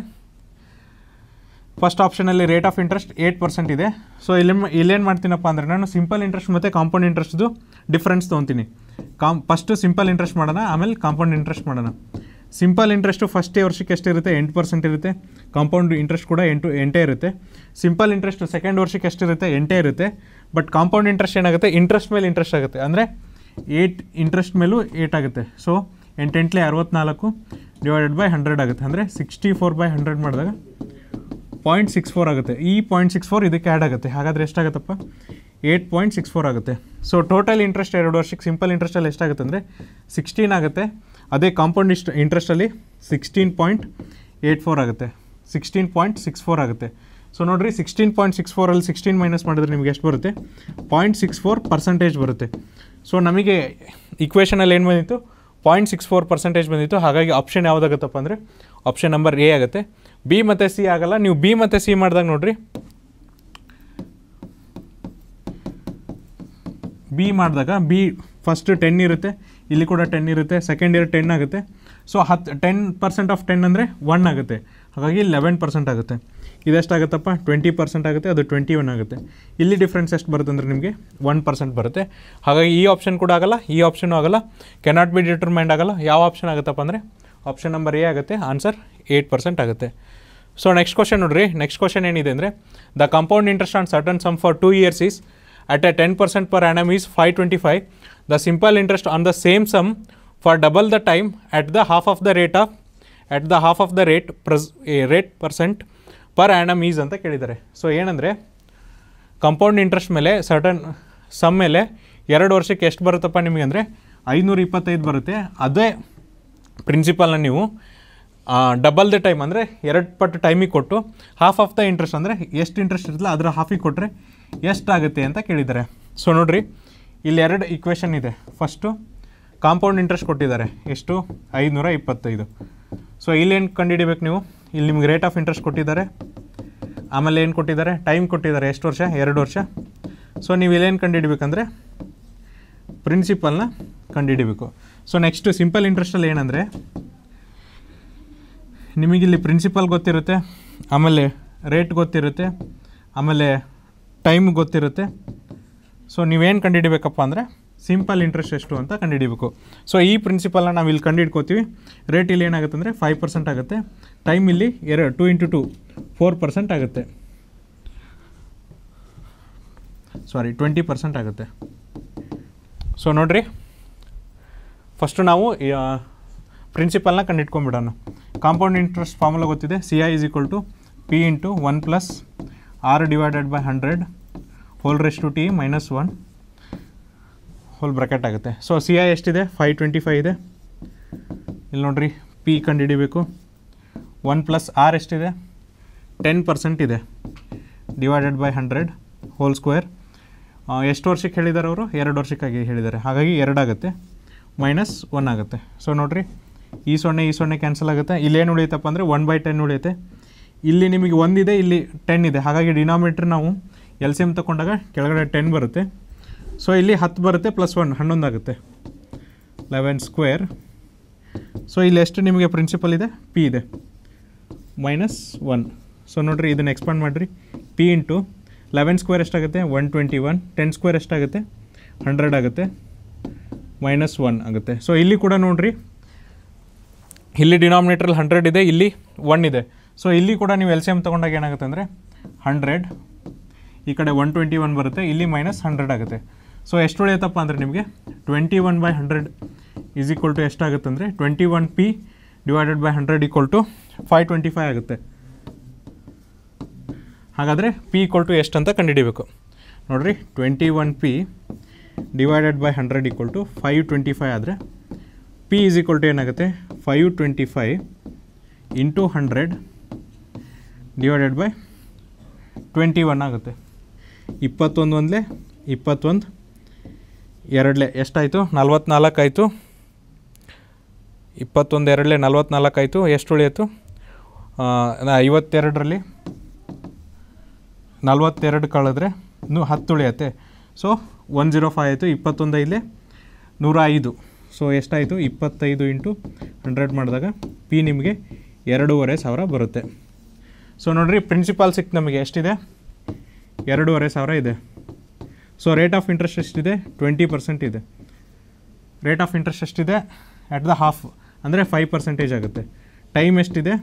ಫಸ್ಟ್ ಆಪ್ಷನಲ್ಲಿ rate of interest eight percent ಇದೆ ಸೊ ಇಲ್ಲಿ ಇಲ್ಲೇನು ಮಾಡ್ತೀನಪ್ಪ ಅಂದರೆ ನಾನು ಸಿಂಪಲ್ ಇಂಟ್ರೆಸ್ಟ್ ಮತ್ತು ಕಾಂಪೌಂಡ್ ಇಂಟ್ರೆಸ್ಟ್ದು ಡಿಫ್ರೆನ್ಸ್ ತೊಗೊತೀನಿ ಕಾಂ ಫಸ್ಟು ಸಿಂಪಲ್ ಇಂಟ್ರೆಸ್ಟ್ ಮಾಡೋಣ ಆಮೇಲೆ ಕಾಂಪೌಂಡ್ ಇಂಟ್ರೆಸ್ಟ್ ಮಾಡೋಣ ಸಿಂಪಲ್ ಇಂಟ್ರೆಸ್ಟು ಫಸ್ಟೇ ವರ್ಷಕ್ಕೆ ಎಷ್ಟಿರುತ್ತೆ ಎಂಟು ಪರ್ಸೆಂಟ್ ಇರುತ್ತೆ ಕಾಂಪೌಂಡ್ ಇಂಟ್ರೆಸ್ಟ್ ಕೂಡ ಎಂಟು ಎಂಟೇ ಇರುತ್ತೆ ಸಿಂಪಲ್ ಇಂಟ್ರೆಸ್ಟು ಸೆಕೆಂಡ್ ವರ್ಷಕ್ಕೆ ಎಷ್ಟಿರುತ್ತೆ ಎಂಟೇ ಇರುತ್ತೆ ಬಟ್ ಕಾಂಪೌಂಡ್ ಇಂಟ್ರೆಸ್ಟ್ ಏನಾಗುತ್ತೆ ಇಂಟ್ರೆಸ್ಟ್ ಮೇಲೆ ಇಂಟ್ರೆಸ್ಟ್ ಆಗುತ್ತೆ ಅಂದರೆ ಏಟ್ ಇಂಟ್ರೆಸ್ಟ್ ಮೇಲೂ ಏಟ್ ಆಗುತ್ತೆ ಸೊ ಎಂಟೆಂಟ್ಲೆ ಅರವತ್ನಾಲ್ಕು ಡಿವೈಡೆಡ್ ಬೈ ಹಂಡ್ರೆಡ್ ಆಗುತ್ತೆ ಅಂದರೆ ಸಿಕ್ಸ್ಟಿ ಫೋರ್ ಬೈ ಹಂಡ್ರೆಡ್ ಮಾಡಿದಾಗ ಪಾಯಿಂಟ್ ಸಿಕ್ಸ್ ಫೋರ್ ಆಗುತ್ತೆ ಈ ಪಾಯಿಂಟ್ ಸಿಕ್ಸ್ ಫೋರ್ ಇದಕ್ಕೆ ಆ್ಯಡ್ ಆಗುತ್ತೆ ಹಾಗಾದರೆ ಎಷ್ಟಾಗುತ್ತಪ್ಪ ಏಟ್ ಪಾಯಿಂಟ್ ಸಿಕ್ಸ್ ಫೋರ್ ಆಗುತ್ತೆ ಸೊ ಟೋಟಲ್ ಇಂಟ್ರೆಸ್ಟ್ ಎರಡು ವರ್ಷಕ್ಕೆ ಸಿಂಪಲ್ ಇಂಟ್ರೆಸ್ಟಲ್ಲಿ ಎಷ್ಟಾಗುತ್ತೆ ಅಂದರೆ ಸಿಕ್ಸ್ಟೀನ್ ಆಗುತ್ತೆ ಅದೇ ಕಾಂಪೌಂಡ್ ಇಷ್ಟು ಇಂಟ್ರೆಸ್ಟಲ್ಲಿ ಸಿಕ್ಸ್ಟೀನ್ ಪಾಯಿಂಟ್ ಏಯ್ಟ್ ಫೋರ್ ಆಗುತ್ತೆ ಸಿಕ್ಸ್ಟೀನ್ ಪಾಯಿಂಟ್ ಸಿಕ್ಸ್ ಫೋರ್ ಆಗುತ್ತೆ ಸೊ ನೋಡಿರಿ ಸಿಕ್ಸ್ಟೀನ್ ಪಾಯಿಂಟ್ ಸಿಕ್ಸ್ ಫೋರಲ್ಲಿ ಸಿಕ್ಸ್ಟೀನ್ ಮೈನಸ್ ಮಾಡಿದ್ರೆ ನಿಮ್ಗೆ ಎಷ್ಟು ಬರುತ್ತೆ ಪಾಯಿಂಟ್ ಸಿಕ್ಸ್ ಫೋರ್ ಪರ್ಸೆಂಟೇಜ್ ಬರುತ್ತೆ ಸೊ ನಮಗೆ ಇಕ್ವೇಷನಲ್ಲಿ ಏನು ಬಂದಿತ್ತು ಪಾಯಿಂಟ್ ಸಿಕ್ಸ್ ಫೋರ್ ಪರ್ಸೆಂಟೇಜ್ ಬಂದಿತ್ತು ಹಾಗಾಗಿ ಆಪ್ಷನ್ ಯಾವುದಾಗುತ್ತಪ್ಪ ಅಂದರೆ ಆಪ್ಷನ್ ನಂಬರ್ ಎ ಆಗುತ್ತೆ ಬಿ ಮತ್ತು ಸಿ ಆಗಲ್ಲ ನೀವು ಬಿ ಮತ್ತು ಸಿ ಮಾಡಿದಾಗ ನೋಡಿರಿ ಬಿ ಮಾಡಿದಾಗ ಬಿ ಫಸ್ಟ್ ಟೆನ್ ಇರುತ್ತೆ ಇಲ್ಲಿ ಕೂಡ ಟೆನ್ ಇರುತ್ತೆ ಸೆಕೆಂಡ್ ಇಯರ್ ಟೆನ್ ಆಗುತ್ತೆ ಸೊ ಹತ್ತು ಟೆನ್ ಪರ್ಸೆಂಟ್ ಆಫ್ ಟೆನ್ ಅಂದರೆ ಒನ್ ಆಗುತ್ತೆ ಹಾಗಾಗಿ ಲೆವೆನ್ ಪರ್ಸೆಂಟ್ ಆಗುತ್ತೆ ಇದೆಷ್ಟಾಗುತ್ತಪ್ಪ ಟ್ವೆಂಟಿ ಪರ್ಸೆಂಟ್ ಆಗುತ್ತೆ ಅದು ಟ್ವೆಂಟಿ ಒನ್ ಆಗುತ್ತೆ ಇಲ್ಲಿ ಡಿಫ್ರೆನ್ಸ್ ಎಷ್ಟು ಬರುತ್ತೆ ಅಂದರೆ ನಿಮಗೆ ಒನ್ ಪರ್ಸೆಂಟ್ ಬರುತ್ತೆ ಹಾಗಾಗಿ ಈ ಆಪ್ಷನ್ ಕೂಡ ಆಗಲ್ಲ ಈ ಆಪ್ಷನು ಆಗಲ್ಲ ಕೆನಾಟ್ ಬಿ ಡಿಟರ್ಮೈಂಡ್ ಆಗಲ್ಲ ಯಾವ ಆಪ್ಷನ್ ಆಗುತ್ತಪ್ಪ ಅಂದರೆ ಆಪ್ಷನ್ ನಂಬರ್ ಎ ಆಗುತ್ತೆ ಆನ್ಸರ್ ಏಟ್ ಪರ್ಸೆಂಟ್ ಆಗುತ್ತೆ ಸೊ ನೆಕ್ಸ್ಟ್ ಕ್ವಶನ್ ನೋಡ್ರಿ ನೆಕ್ಸ್ಟ್ ಕ್ವಶನ್ ಏನಿದೆ ಅಂದರೆ the compound interest on certain sum for two years is at a ten percent per annum is five twenty five the simple interest on the same sum for double the double the time at the half of the rate of at the half of the rate rate percent per annum is ಅಂತ ಕೇಳಿದ್ದಾರೆ so ಏನಂದರೆ compound interest ಮೇಲೆ certain sum ಮೇಲೆ ಎರಡು ವರ್ಷಕ್ಕೆ ಎಷ್ಟು ಬರುತ್ತಪ್ಪ ನಿಮಗೆ ಅಂದರೆ ಐನೂರ ಇಪ್ಪತ್ತೈದು ಬರುತ್ತೆ ಅದೇ ಪ್ರಿನ್ಸಿಪಲ್ನ ನೀವು ಡಬಲ್ ದ ಟೈಮ್ ಅಂದರೆ ಎರಡು ಪಟ್ಟು ಟೈಮಿಗೆ ಕೊಟ್ಟು ಹಾಫ್ ಆಫ್ ದ ಇಂಟ್ರೆಸ್ಟ್ ಅಂದರೆ ಎಷ್ಟು ಇಂಟ್ರೆಸ್ಟ್ ಇರಲ್ಲ ಅದರ ಹಾಫಿಗೆ ಕೊಟ್ಟರೆ ಎಷ್ಟಾಗುತ್ತೆ ಅಂತ ಕೇಳಿದ್ದಾರೆ ಸೊ ನೋಡಿರಿ ಇಲ್ಲಿ ಎರಡು ಇಕ್ವೇಷನ್ ಇದೆ ಫಸ್ಟು ಕಾಂಪೌಂಡ್ ಇಂಟ್ರೆಸ್ಟ್ ಕೊಟ್ಟಿದ್ದಾರೆ ಎಷ್ಟು ಐದುನೂರ ಇಪ್ಪತ್ತೈದು ಸೊ ಇಲ್ಲೇನು ಕಂಡುಹಿಡಿಬೇಕು ನೀವು ಇಲ್ಲಿ ನಿಮ್ಗೆ ರೇಟ್ ಆಫ್ ಇಂಟ್ರೆಸ್ಟ್ ಕೊಟ್ಟಿದ್ದಾರೆ ಆಮೇಲೆ ಏನು ಕೊಟ್ಟಿದ್ದಾರೆ ಟೈಮ್ ಕೊಟ್ಟಿದ್ದಾರೆ ಎಷ್ಟು ವರ್ಷ ಎರಡು ವರ್ಷ ಸೊ ನೀವು ಇಲ್ಲೇನು ಕಂಡುಹಿಡ್ಬೇಕಂದ್ರೆ ಪ್ರಿನ್ಸಿಪಲ್ನ ಕಂಡುಹಿಡಿಬೇಕು ಸೊ ನೆಕ್ಸ್ಟು ಸಿಂಪಲ್ ಇಂಟ್ರೆಸ್ಟಲ್ಲಿ ಏನಂದರೆ ನಿಮಗಿಲ್ಲಿ ಪ್ರಿನ್ಸಿಪಲ್ ಗೊತ್ತಿರುತ್ತೆ ಆಮೇಲೆ ರೇಟ್ ಗೊತ್ತಿರುತ್ತೆ ಆಮೇಲೆ ಟೈಮ್ ಗೊತ್ತಿರುತ್ತೆ ಸೊ ನೀವೇನು ಕಂಡುಹಿಡಬೇಕಪ್ಪ ಅಂದರೆ ಸಿಂಪಲ್ ಇಂಟ್ರೆಸ್ಟ್ ಎಷ್ಟು ಅಂತ ಕಂಡುಹಿಡಬೇಕು ಸೊ ಈ ಪ್ರಿನ್ಸಿಪಲ್ನ ನಾವು ಇಲ್ಲಿ ಕಂಡುಹಿಡ್ಕೋತೀವಿ ರೇಟ್ ಇಲ್ಲಿ ಏನಾಗುತ್ತೆ ಅಂದರೆ ಫೈವ್ ಪರ್ಸೆಂಟ್ ಆಗುತ್ತೆ ಟೈಮ್ ಇಲ್ಲಿ ಎರಡು two into two four percent ಆಗುತ್ತೆ ಸಾರಿ ಟ್ವೆಂಟಿ ಪರ್ಸೆಂಟ್ ಆಗುತ್ತೆ ಸೊ ನೋಡಿರಿ ಫಸ್ಟು ನಾವು ಪ್ರಿನ್ಸಿಪಲ್ನ ಕಂಡಿಟ್ಕೊಂಬಿಡೋಣ ಕಾಂಪೌಂಡ್ ಇಂಟ್ರೆಸ್ಟ್ ಫಾರ್ಮುಲಾ ಗೊತ್ತಿದೆ C I is equal to P into one plus R divided by hundred whole raise to T minus one whole bracket ಆಗುತ್ತೆ so C I ಎಷ್ಟಿದೆ five twenty five ಇದೆ ಇಲ್ಲಿ ನೋಡ್ರಿ P ಹಿಡಿಬೇಕು one plus R ಎಷ್ಟಿದೆ ten percent ಇದೆ divided by hundred whole square ಎಷ್ಟು ವರ್ಷಕ್ಕೆ ಹೇಳಿದ್ದಾರೆ ಅವರು ಎರಡು ವರ್ಷಕ್ಕಾಗಿ ಹೇಳಿದ್ದಾರೆ ಹಾಗಾಗಿ ಎರಡಾಗುತ್ತೆ ಮೈನಸ್ ಒನ್ ಆಗುತ್ತೆ ಸೊ ನೋಡಿರಿ ಈ ಸೊನ್ನೆ ಈ ಸೊನ್ನೆ ಕ್ಯಾನ್ಸಲ್ ಆಗುತ್ತೆ ಇಲ್ಲೇನು ಉಳಿಯುತ್ತಪ್ಪ ಅಂದರೆ ಒನ್ ಬೈ ಟೆನ್ ಉಳಿಯುತ್ತೆ ಇಲ್ಲಿ ನಿಮಗೆ ಒಂದಿದೆ ಇಲ್ಲಿ ಟೆನ್ ಇದೆ ಹಾಗಾಗಿ ಡಿನಾಮಿನೇಟ್ರ್ ನಾವು ಎಲ್ ಸಿ ಎಮ್ ತೊಗೊಂಡಾಗ ಕೆಳಗಡೆ ಟೆನ್ ಬರುತ್ತೆ ಸೊ ಇಲ್ಲಿ ಹತ್ತು ಬರುತ್ತೆ ಪ್ಲಸ್ ಒನ್ ಹನ್ನೊಂದು ಆಗುತ್ತೆ ಲೆವೆನ್ ಸ್ಕ್ವೇರ್ ಸೊ ಇಲ್ಲಿ ಎಷ್ಟು ನಿಮಗೆ ಪ್ರಿನ್ಸಿಪಲ್ ಇದೆ ಪಿ ಇದೆ ಮೈನಸ್ ಒನ್ ಸೊ ನೋಡಿರಿ ಇದನ್ನು ಎಕ್ಸ್ಪಾಂಡ್ ಮಾಡಿರಿ ಪಿ ಇಂಟು ಲೆವೆನ್ ಸ್ಕ್ವೇರ್ ಎಷ್ಟಾಗುತ್ತೆ one twenty one ten square ಎಷ್ಟಾಗುತ್ತೆ ಹಂಡ್ರೆಡ್ ಆಗುತ್ತೆ ಮೈನಸ್ ಒನ್ ಆಗುತ್ತೆ ಸೊ ಇಲ್ಲಿ ಕೂಡ ನೋಡಿರಿ ಇಲ್ಲಿ ಡಿನಾಮಿನೇಟ್ರಲ್ಲಿ ಹಂಡ್ರೆಡ್ ಇದೆ ಇಲ್ಲಿ ಒನ್ ಇದೆ ಸೊ ಇಲ್ಲಿ ಕೂಡ ನೀವು ಎಲ್ ಸಿ ಎಮ್ ತೊಗೊಂಡಾಗ ಏನಾಗುತ್ತೆ ಅಂದರೆ ಹಂಡ್ರೆಡ್ ಈ ಕಡೆ ಒನ್ ಟ್ವೆಂಟಿ ಒನ್ ಬರುತ್ತೆ ಇಲ್ಲಿ ಮೈನಸ್ ಹಂಡ್ರೆಡ್ ಆಗುತ್ತೆ ಸೊ ಎಷ್ಟು ಉಳಿಯುತ್ತಪ್ಪ ಅಂದರೆ ನಿಮಗೆ twenty one by hundred is equal to ಎಷ್ಟಾಗುತ್ತೆ ಅಂದರೆ twenty one P divided by hundred equal to five twenty five ಆಗುತ್ತೆ ಹಾಗಾದರೆ ಪಿ ಈಕ್ವಲ್ ಟು ಎಷ್ಟು ಅಂತ ಕಂಡುಹಿಡಿಬೇಕು ನೋಡಿರಿ twenty one P divided by hundred equal to five twenty five ಆದರೆ P is equal to ಏನಾಗುತ್ತೆ five twenty five into hundred divided by twenty one ಆಗುತ್ತೆ ಇಪ್ಪತ್ತೊಂದು ಒಂದಲೇ ಇಪ್ಪತ್ತೊಂದು ಎರಡಲೆ ಎಷ್ಟಾಯಿತು ನಲ್ವತ್ನಾಲ್ಕು ಆಯಿತು ಇಪ್ಪತ್ತೊಂದು ಎರಡಲೆ ನಲ್ವತ್ನಾಲ್ಕು ಆಯಿತು ಎಷ್ಟು ಉಳಿಯಿತು ಐವತ್ತೆರಡರಲ್ಲಿ ನಲ್ವತ್ತೆರಡು ಕಳೆದ್ರೆ ನೂ ಹತ್ತು ಉಳಿಯತ್ತೆ ಸೊ ಒನ್ ಜೀರೋ ಫೈವ್ ಆಯಿತು ಇಪ್ಪತ್ತೊಂದು ಐದಲೇ ನೂರ ಐದು ಸೊ ಎಷ್ಟಾಯಿತು ಇಪ್ಪತ್ತೈದು ಇಂಟು ಹಂಡ್ರೆಡ್ ಮಾಡಿದಾಗ ಪಿ ನಿಮಗೆ ಎರಡೂವರೆ ಸಾವಿರ ಬರುತ್ತೆ ಸೊ ನೋಡಿರಿ ಪ್ರಿನ್ಸಿಪಾಲ್ ಸಿಕ್ ನಮಗೆ ಎಷ್ಟಿದೆ ಎರಡೂವರೆ ಸಾವಿರ ಇದೆ ಸೊ ರೇಟ್ ಆಫ್ ಇಂಟ್ರೆಸ್ಟ್ ಎಷ್ಟಿದೆ ಟ್ವೆಂಟಿ ಪರ್ಸೆಂಟ್ ಇದೆ ರೇಟ್ ಆಫ್ ಇಂಟ್ರೆಸ್ಟ್ ಎಷ್ಟಿದೆ ಎಟ್ ದ ಹಾಫ್ ಅಂದರೆ ಫೈವ್ ಪರ್ಸೆಂಟೇಜ್ ಆಗುತ್ತೆ ಟೈಮ್ ಎಷ್ಟಿದೆ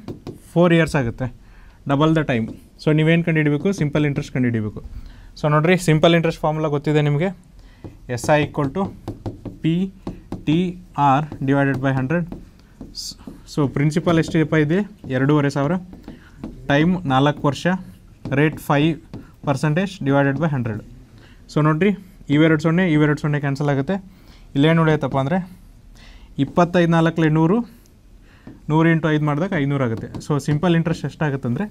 ಫೋರ್ ಇಯರ್ಸ್ ಆಗುತ್ತೆ ಡಬಲ್ ದ ಟೈಮ್ ಸೊ ನೀವೇನು ಕಂಡುಹಿಡಬೇಕು ಸಿಂಪಲ್ ಇಂಟ್ರೆಸ್ಟ್ ಕಂಡುಹಿಡಬೇಕು ಸೊ ನೋಡಿರಿ ಸಿಂಪಲ್ ಇಂಟ್ರೆಸ್ಟ್ ಫಾರ್ಮುಲಾ ಗೊತ್ತಿದೆ ನಿಮಗೆ S I equal to P T R divided by hundred so principal ಎಷ್ಟು ಇದೆ ಎರಡೂವರೆ ಸಾವಿರ ಟೈಮ್ ನಾಲ್ಕು ವರ್ಷ rate five percentage divided by hundred so ನೋಡಿರಿ ಇವೆರಡು ಸೊನ್ನೆ ಇವೆರಡು ಸೊನ್ನೆ ಕ್ಯಾನ್ಸಲ್ ಆಗುತ್ತೆ ಇಲ್ಲೇನು ಉಳಿಯುತ್ತಪ್ಪ ಅಂದರೆ ಇಪ್ಪತ್ತೈದು ನಾಲ್ಕಲ್ಲಿ ನೂರು ನೂರು ಇಂಟು ಐದು ಮಾಡಿದಾಗ ಐನೂರು ಆಗುತ್ತೆ ಸೊ ಸಿಂಪಲ್ ಇಂಟ್ರೆಸ್ಟ್ ಎಷ್ಟಾಗುತ್ತೆ ಅಂದರೆ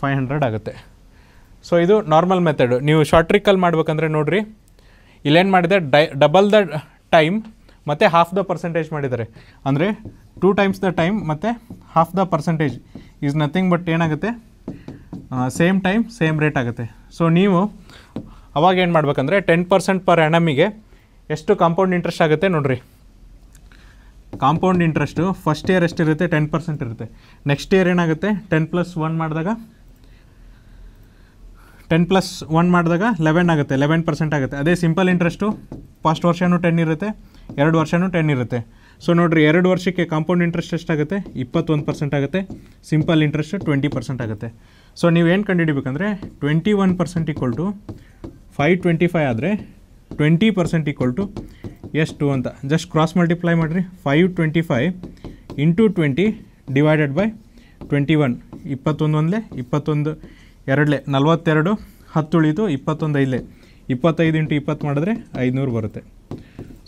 ಫೈವ್ ಹಂಡ್ರೆಡ್ ಆಗುತ್ತೆ ಸೊ ಇದು ನಾರ್ಮಲ್ ಮೆಥಡ್ ನೀವು ಶಾರ್ಟ್ ಟ್ರಿಕ್ಕಲ್ಲಿ ಮಾಡಬೇಕಂದ್ರೆ ನೋಡಿರಿ ಇಲ್ಲೇನು ಮಾಡಿದೆ ಡೈ ಡಬಲ್ ದ ಟೈಮ್ ಮತ್ತು ಹಾಫ್ ದ ಪರ್ಸೆಂಟೇಜ್ ಮಾಡಿದ್ದಾರೆ ಅಂದರೆ ಟೂ ಟೈಮ್ಸ್ ದ ಟೈಮ್ ಮತ್ತು half the percentage is nothing but ಏನಾಗುತ್ತೆ ಸೇಮ್ ಟೈಮ್ ಸೇಮ್ ರೇಟ್ ಆಗುತ್ತೆ ಸೊ ನೀವು ಅವಾಗ ಏನು ಮಾಡಬೇಕಂದ್ರೆ ಟೆನ್ ಪರ್ಸೆಂಟ್ ಪರ್ ಎಣಮಿಗೆ ಎಷ್ಟು ಕಾಂಪೌಂಡ್ ಇಂಟ್ರೆಸ್ಟ್ ಆಗುತ್ತೆ ನೋಡಿರಿ ಕಾಂಪೌಂಡ್ ಇಂಟ್ರೆಸ್ಟು ಫಸ್ಟ್ ಇಯರ್ ಎಷ್ಟಿರುತ್ತೆ ಟೆನ್ ಪರ್ಸೆಂಟ್ ಇರುತ್ತೆ ನೆಕ್ಸ್ಟ್ ಇಯರ್ ಏನಾಗುತ್ತೆ ಟೆನ್ ಪ್ಲಸ್ ಒನ್ ಮಾಡಿದಾಗ ಟೆನ್ ಪ್ಲಸ್ ಒನ್ ಮಾಡಿದಾಗ ಲೆವೆನ್ ಆಗುತ್ತೆ ಲೆವೆನ್ ಪರ್ಸೆಂಟ್ ಆಗುತ್ತೆ ಅದೇ ಸಿಂಪಲ್ ಇಂಟ್ರೆಸ್ಟು ಫಸ್ಟ್ ವರ್ಷವೂ ಟೆನ್ ಇರುತ್ತೆ ಎರಡು ವರ್ಷವೂ ಟೆನ್ ಇರುತ್ತೆ ಸೊ ನೋಡಿರಿ ಎರಡು ವರ್ಷಕ್ಕೆ ಕಾಂಪೌಂಡ್ ಇಂಟ್ರೆಸ್ಟ್ ಎಷ್ಟಾಗುತ್ತೆ ಇಪ್ಪತ್ತೊಂದು ಪರ್ಸೆಂಟ್ ಆಗುತ್ತೆ ಸಿಂಪಲ್ ಇಂಟ್ರೆಸ್ಟ್ ಟ್ವೆಂಟಿ ಪರ್ಸೆಂಟ್ ಆಗುತ್ತೆ ಸೊ ನೀವೇನು ಕಂಡುಹಿಡಬೇಕಂದ್ರೆ twenty one percent equal to five twenty five ಆದರೆ ಟ್ವೆಂಟಿ ಪರ್ಸೆಂಟ್ ಈಕ್ವಲ್ ಟು ಎಷ್ಟು ಅಂತ ಜಸ್ಟ್ ಕ್ರಾಸ್ ಮಲ್ಟಿಪ್ಲೈ ಮಾಡಿರಿ five twenty five into twenty divided by twenty one ಇಪ್ಪತ್ತೊಂದು ಒಂದಲೇ ಇಪ್ಪತ್ತೊಂದು ಎರಡಲೇ ನಲವತ್ತೆರಡು ಹತ್ತು ಉಳಿತು ಇಪ್ಪತ್ತೊಂದು ಐದಲೇ ಇಪ್ಪತ್ತೈದು ಇಂಟು ಇಪ್ಪತ್ತು ಮಾಡಿದ್ರೆ ಐದುನೂರು ಬರುತ್ತೆ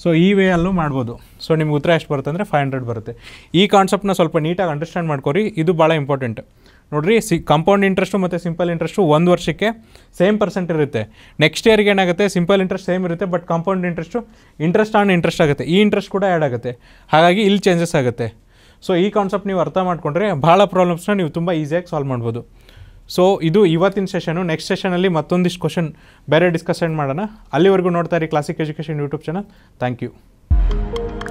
ಸೊ ಈ ವೇ ಅಲ್ಲೂ ಮಾಡ್ಬೋದು ಸೊ ನಿಮ್ಗೆ ಉತ್ತರ ಎಷ್ಟು ಬರುತ್ತೆ ಅಂದರೆ ಫೈವ್ ಹಂಡ್ರೆಡ್ ಬರುತ್ತೆ ಈ ಕಾನ್ಸೆಪ್ಟ್ನ ಸ್ವಲ್ಪ ನೀಟಾಗಿ ಅಂಡರ್ಸ್ಟ್ಯಾಂಡ್ ಮಾಡ್ಕೊರಿ ಇದು ಭಾಳ ಇಂಪಾರ್ಟೆಂಟ್ ನೋಡಿರಿ ಸಿ ಕಂಪೌಂಡ್ ಇಂಟ್ರೆಸ್ಟು ಮತ್ತು ಸಿಂಪಲ್ ಇಂಟ್ರೆಸ್ಟು ಒಂದು ವರ್ಷಕ್ಕೆ ಸೇಮ್ ಪರ್ಸೆಂಟ್ ಇರುತ್ತೆ ನೆಕ್ಸ್ಟ್ ಇಯರ್ಗೆ ಏನಾಗುತ್ತೆ ಸಿಂಪಲ್ ಇಂಟ್ರೆಸ್ಟ್ ಸೇಮ್ ಇರುತ್ತೆ but compound interest interest on interest ಆಗುತ್ತೆ ಈ ಇಂಟ್ರೆಸ್ಟ್ ಕೂಡ ಆ್ಯಡ್ ಆಗುತ್ತೆ ಹಾಗಾಗಿ ಇಲ್ಲಿ ಚೇಂಜಸ್ ಆಗುತ್ತೆ ಸೊ ಈ ಕಾನ್ಸೆಪ್ಟ್ ನೀವು ಅರ್ಥ ಮಾಡಿಕೊಂಡ್ರೆ ಭಾಳ ಪ್ರಾಬ್ಲಮ್ಸ್ನ ನೀವು ತುಂಬ ಈಸಿಯಾಗಿ ಸಾಲ್ವ್ ಮಾಡ್ಬೋದು ಸೊ ಇದು ಇವತ್ತಿನ ಸೆಷನು ನೆಕ್ಸ್ಟ್ ಸೆಷನಲ್ಲಿ ಮತ್ತೊಂದಿಷ್ಟು ಕ್ವಶನ್ ಬೇರೆ ಡಿಸ್ಕಸ್ ಮಾಡೋಣ ಅಲ್ಲಿವರೆಗೂ ನೋಡ್ತಾ ಇರಿ classic education YouTube channel thank you